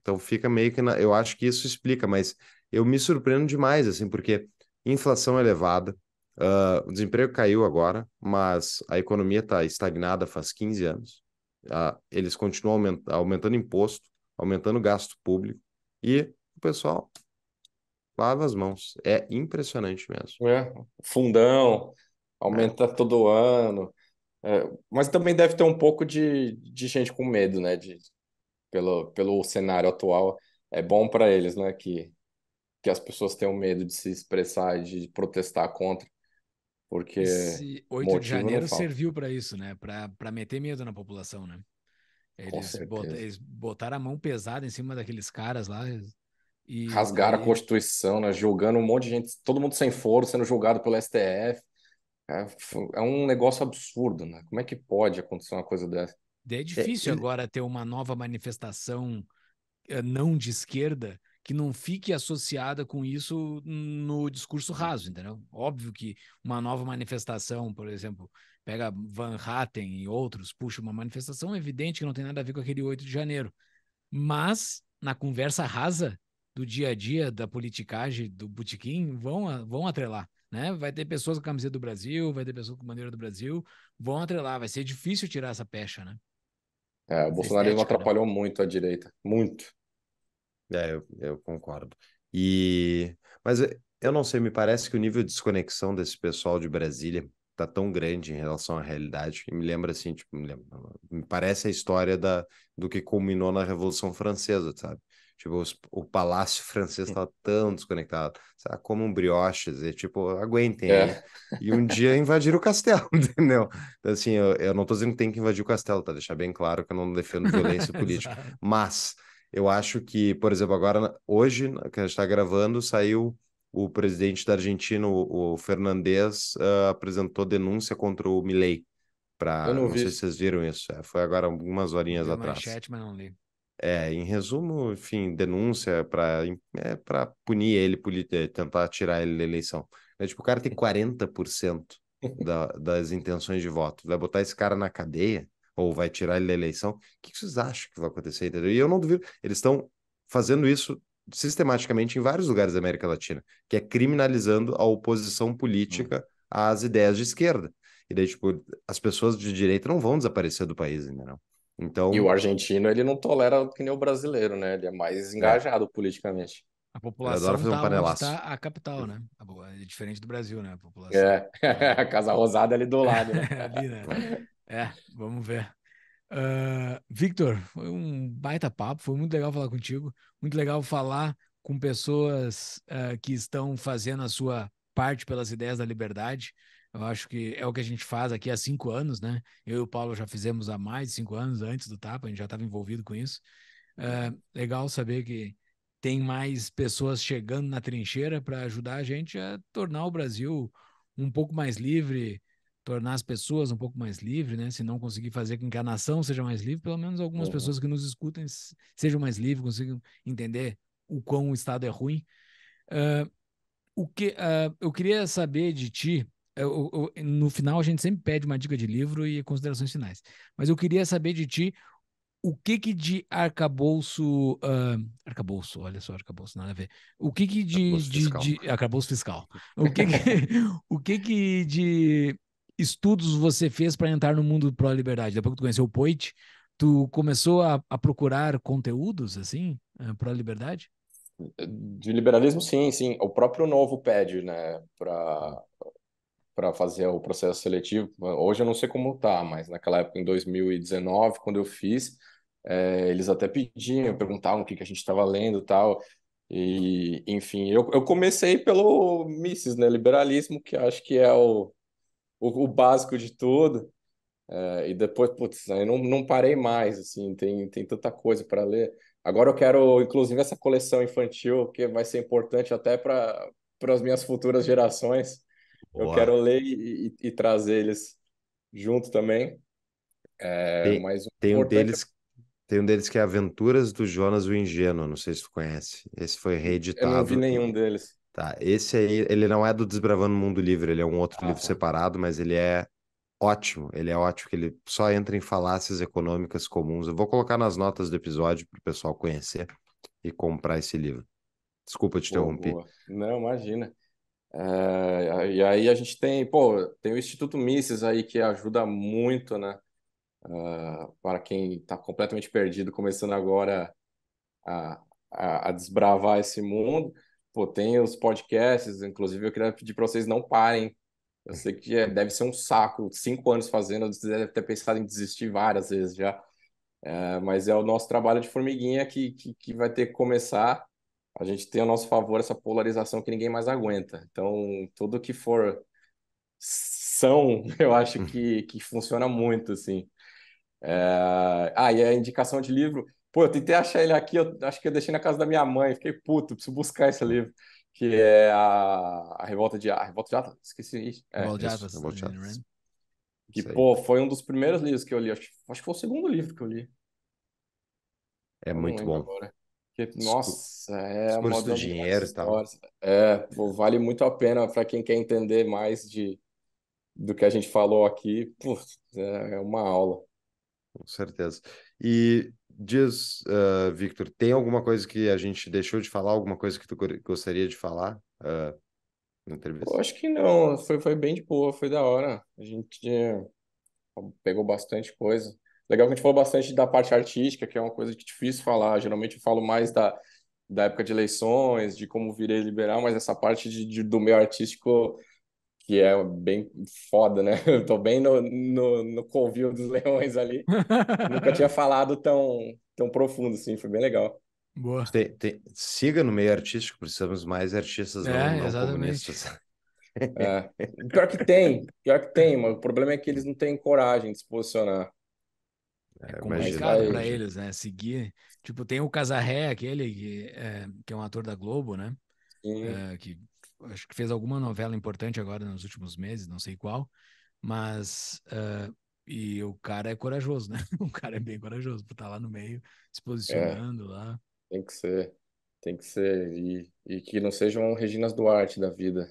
Então fica meio que na... eu acho que isso explica, mas eu me surpreendo demais assim, porque inflação elevada, uh, o desemprego caiu agora, mas a economia está estagnada faz 15 anos. Uh, eles continuam aumenta aumentando imposto, aumentando gasto público e o pessoal lava as mãos. É impressionante mesmo. É, fundão, aumenta é. todo ano. É, mas também deve ter um pouco de, de gente com medo, né? De, pelo, pelo cenário atual. É bom para eles, né? Que que as pessoas tenham medo de se expressar, de protestar contra. Porque. Esse 8 de janeiro serviu para isso, né? Para meter medo na população, né? Eles, eles, botaram a mão pesada em cima daqueles caras lá. E, Rasgaram a Constituição, né? Julgando um monte de gente, todo mundo sem foro, sendo julgado pelo STF. É, é um negócio absurdo, né? Como é que pode acontecer uma coisa dessa? É, é difícil é, agora ter uma nova manifestação eh, não de esquerda que não fique associada com isso no discurso raso, entendeu? Óbvio que uma nova manifestação, por exemplo, pega Van Hatten e outros, puxa uma manifestação, é evidente que não tem nada a ver com aquele 8 de janeiro. Mas na conversa rasa do dia a dia, da politicagem, do botequim, vão, vão atrelar. Né? Vai ter pessoas com camiseta do Brasil, vai ter pessoas com bandeira do Brasil, vão atrelar, vai ser difícil tirar essa pecha, né? É, o bolsonarismo né? atrapalhou né? muito a direita, muito. É, eu, eu concordo. E mas eh, eu não sei, me parece que o nível de desconexão desse pessoal de Brasília tá tão grande em relação à realidade. que me lembra assim, tipo, me, lembra, me parece a história da, do que culminou na Revolução Francesa, sabe? Tipo, os, o palácio francês estava tão desconectado, sabe? como um brioches, e tipo, aguentem. É. E um dia invadir o castelo, [LAUGHS] entendeu? Então, assim, eu, eu não tô dizendo que tem que invadir o castelo, tá? Deixar bem claro que eu não defendo violência política. [LAUGHS] Mas eu acho que, por exemplo, agora, hoje, que a gente está gravando, saiu o presidente da Argentina, o, Fernandes, uh, ah, apresentou denúncia contra o Milei. Pra, Eu não, não sei se vocês viram isso. É, foi agora algumas horinhas atrás. chat, mas não li. É, em resumo, enfim, denúncia para é, punir ele, é, tentar tirar ele da eleição. É, tipo, o cara tem 40% da, das intenções de voto. Vai botar esse cara na cadeia? ou vai tirar ele da eleição. O que vocês acham que vai acontecer? Entendeu? E eu não duvido, eles estão fazendo isso sistematicamente em vários lugares da América Latina, que é criminalizando a oposição uhum. política às ideias de esquerda. E daí, tipo, as pessoas de direita não vão desaparecer do país ainda, não. Então... E o argentino, ele não tolera que nem o brasileiro, né? Ele é mais é. engajado é. politicamente. A população está um tá tá a capital, né? É diferente do Brasil, né? A população. É, [LAUGHS] a Casa Rosada ali do lado. Né? [LAUGHS] ali, né? É. É, vamos ver. Uh, Victor, foi um baita papo, foi muito legal falar contigo, muito legal falar com pessoas uh, que estão fazendo a sua parte pelas ideias da liberdade. Eu acho que é o que a gente faz aqui há cinco anos, né? Eu e o Paulo já fizemos há mais de cinco anos antes do Tapa, a gente já estava envolvido com isso. Uh, legal saber que tem mais pessoas chegando na trincheira para ajudar a gente a tornar o Brasil um pouco mais livre, tornar as pessoas um pouco mais livres, né? Se não conseguir fazer com que a nação seja mais livre, pelo menos algumas uhum. pessoas que nos escutem sejam mais livres, consigam entender o quão o Estado é ruim. Uh, o que uh, eu queria saber de ti, eu, é, eu, no final a gente sempre pede uma dica de livro e considerações finais, mas eu queria saber de ti o que que de arcabouço, uh, arcabouço, olha só, arcabouço, nada a ver. O que que de, arcabouço de, fiscal. De, arcabouço fiscal. [LAUGHS] O que que, [LAUGHS] o que que de estudos você fez para entrar no mundo para pró-liberdade? Depois que tu conheceu o Poit, tu começou a, a procurar conteúdos, assim, eh, pró-liberdade? De liberalismo, sim, sim. O próprio Novo pede, né, para para fazer o processo seletivo. Hoje eu não sei como tá, mas naquela época, em 2019, quando eu fiz, é, eles até pediam, perguntavam o que, que a gente estava lendo tal. E, enfim, eu, eu comecei pelo Mises, né? Liberalismo, que acho que é o, o, o básico de tudo. É, e depois, putz, aí não, não parei mais, assim, tem, tem tanta coisa para ler. Agora eu quero, inclusive, essa coleção infantil, que vai ser importante até para as minhas futuras gerações. Boa. Eu quero ler e, e, e, trazer eles junto também. É, tem, mas tem importante... um é deles tem um deles que é Aventuras do Jonas o Ingênuo, não sei se tu conhece. Esse foi reeditado. Eu não vi nenhum deles. Tá, esse aí, ele não é do Desbravando o Mundo Livre, ele é um outro ah, livro tá. separado, mas ele é ótimo, ele é ótimo, que ele só entra em falácias econômicas comuns. Eu vou colocar nas notas do episódio para o pessoal conhecer e comprar esse livro. Desculpa te interromper. Não, imagina. É, e aí a gente tem, pô, tem o Instituto Mises aí que ajuda muito, né? Uh, para quem está completamente perdido, começando agora a, a, a desbravar esse mundo. Pô, tem os podcasts, inclusive eu queria pedir para vocês não parem. Eu sei que é, deve ser um saco, cinco anos fazendo, vocês devem ter pensado em desistir várias vezes já. É, mas é o nosso trabalho de formiguinha que, que, que vai ter que começar. A gente tem a nosso favor essa polarização que ninguém mais aguenta. Então, tudo que for são, [LAUGHS] eu acho que, que funciona muito, assim. É... Ah, e a indicação de livro, Pô, eu tentei achar ele aqui, eu acho que eu deixei na casa da minha mãe, fiquei puto, preciso buscar esse livro, que é a, a Revolta de a Revolta de Atlas, esqueci. É, Revolta de Atlas. Revolta de Que, pô, foi um dos primeiros livros que eu li, acho, acho que foi o segundo livro que eu li. É muito bom. nossa, é uma do dinheiro tal. É, pô, vale muito a pena para quem quer entender mais de, do que a gente falou aqui. Pô, é, é uma aula. Com certeza. E diz, uh, Victor, tem alguma coisa que a gente deixou de falar, alguma coisa que tu gostaria de falar uh, na entrevista? Eu acho que não, foi, foi bem de boa, foi da hora. A gente é, pegou bastante coisa. Legal que a gente falou bastante da parte artística, que é uma coisa que é difícil falar. Geralmente eu falo mais da, da época de eleições, de como virei liberal, mas essa parte de, de do meio artístico que é bem foda, né? [LAUGHS] Eu tô bem no, no, no dos leões ali. Nunca tinha [LAUGHS] falado tão, tão profundo, assim, foi bem legal. Boa. Tem, tem... siga no meio artístico, precisamos mais artistas é, não, não comunistas. É. [LAUGHS] Pior que tem, pior que tem, mas o problema é que eles não têm coragem de se posicionar. É, é, é complicado para né? eles, né? Seguir. Tipo, tem o Casarré, aquele que é, que é um ator da Globo, né? É, que acho que fez alguma novela importante agora nos últimos meses, não sei qual, mas. Uh, e o cara é corajoso, [LAUGHS] né? O cara é bem corajoso por tá estar lá no meio, se é. posicionando é, lá. Tem que ser, tem que ser. E, e que não sejam Reginas Duarte da vida.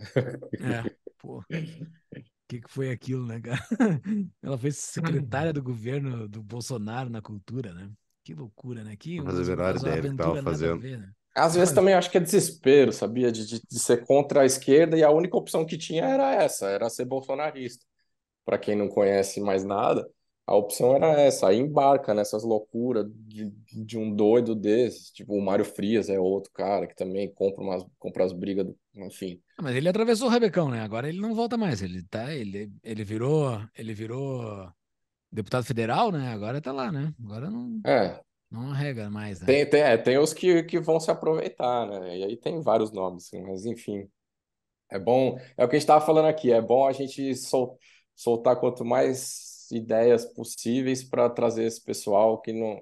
É, pô. O que, que foi aquilo, né, cara? [LAUGHS] Ela foi secretária do governo do Bolsonaro na cultura, né? Que loucura, né? Que, Mas é verdade, ele tava fazendo. Ver, né? Às vezes também acho que é desespero, sabia? De, de, de, ser contra a esquerda e a única opção que tinha era essa, era ser bolsonarista. Para quem não conhece mais nada, a opção era essa. Aí embarca nessas loucuras de, de um doido desses. Tipo, o Mário Frias é outro cara que também compra, umas, compra as brigas, do, enfim. Ah, mas ele atravessou o Rebecão, né? Agora ele não volta mais. Ele tá, ele, ele virou, ele virou deputado federal, né? Agora tá lá, né? Agora não. É, não regra mais, né? Tem, tem, é, tem os que, que vão se aproveitar, né? E aí tem vários nomes, mas enfim. É bom, é o que a gente estava falando aqui, é bom a gente sol, soltar quanto mais ideias possíveis para trazer esse pessoal que não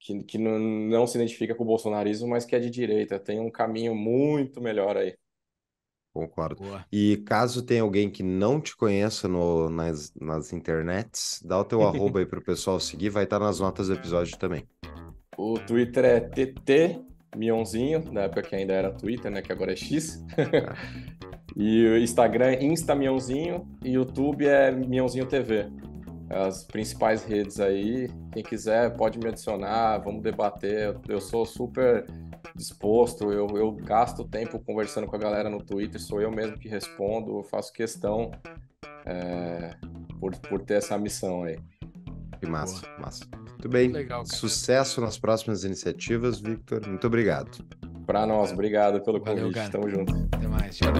que, que não, não se identifica com o bolsonarismo, mas que é de direita. Tem um caminho muito melhor aí. Concordo. Boa. E caso tenha alguém que não te conheça no, nas, nas internets, dá o teu arroba aí pro pessoal seguir, vai estar tá nas notas do episódio também. O Twitter é TT Mionzinho, na época que ainda era Twitter, né? Que agora é X. [LAUGHS] e o Instagram é Insta Mionzinho e YouTube é Mionzinho TV as principais redes aí. Quem quiser pode me adicionar, vamos debater. Eu sou super disposto, eu, eu gasto tempo conversando com a galera no Twitter, sou eu mesmo que respondo, eu faço questão é, por, por ter essa missão aí. Que massa, Boa. massa. Muito bem. Legal, Sucesso nas próximas iniciativas, Victor. Muito obrigado. Para nós, obrigado pelo convite. Cara. Tamo junto. Até mais. Tchau.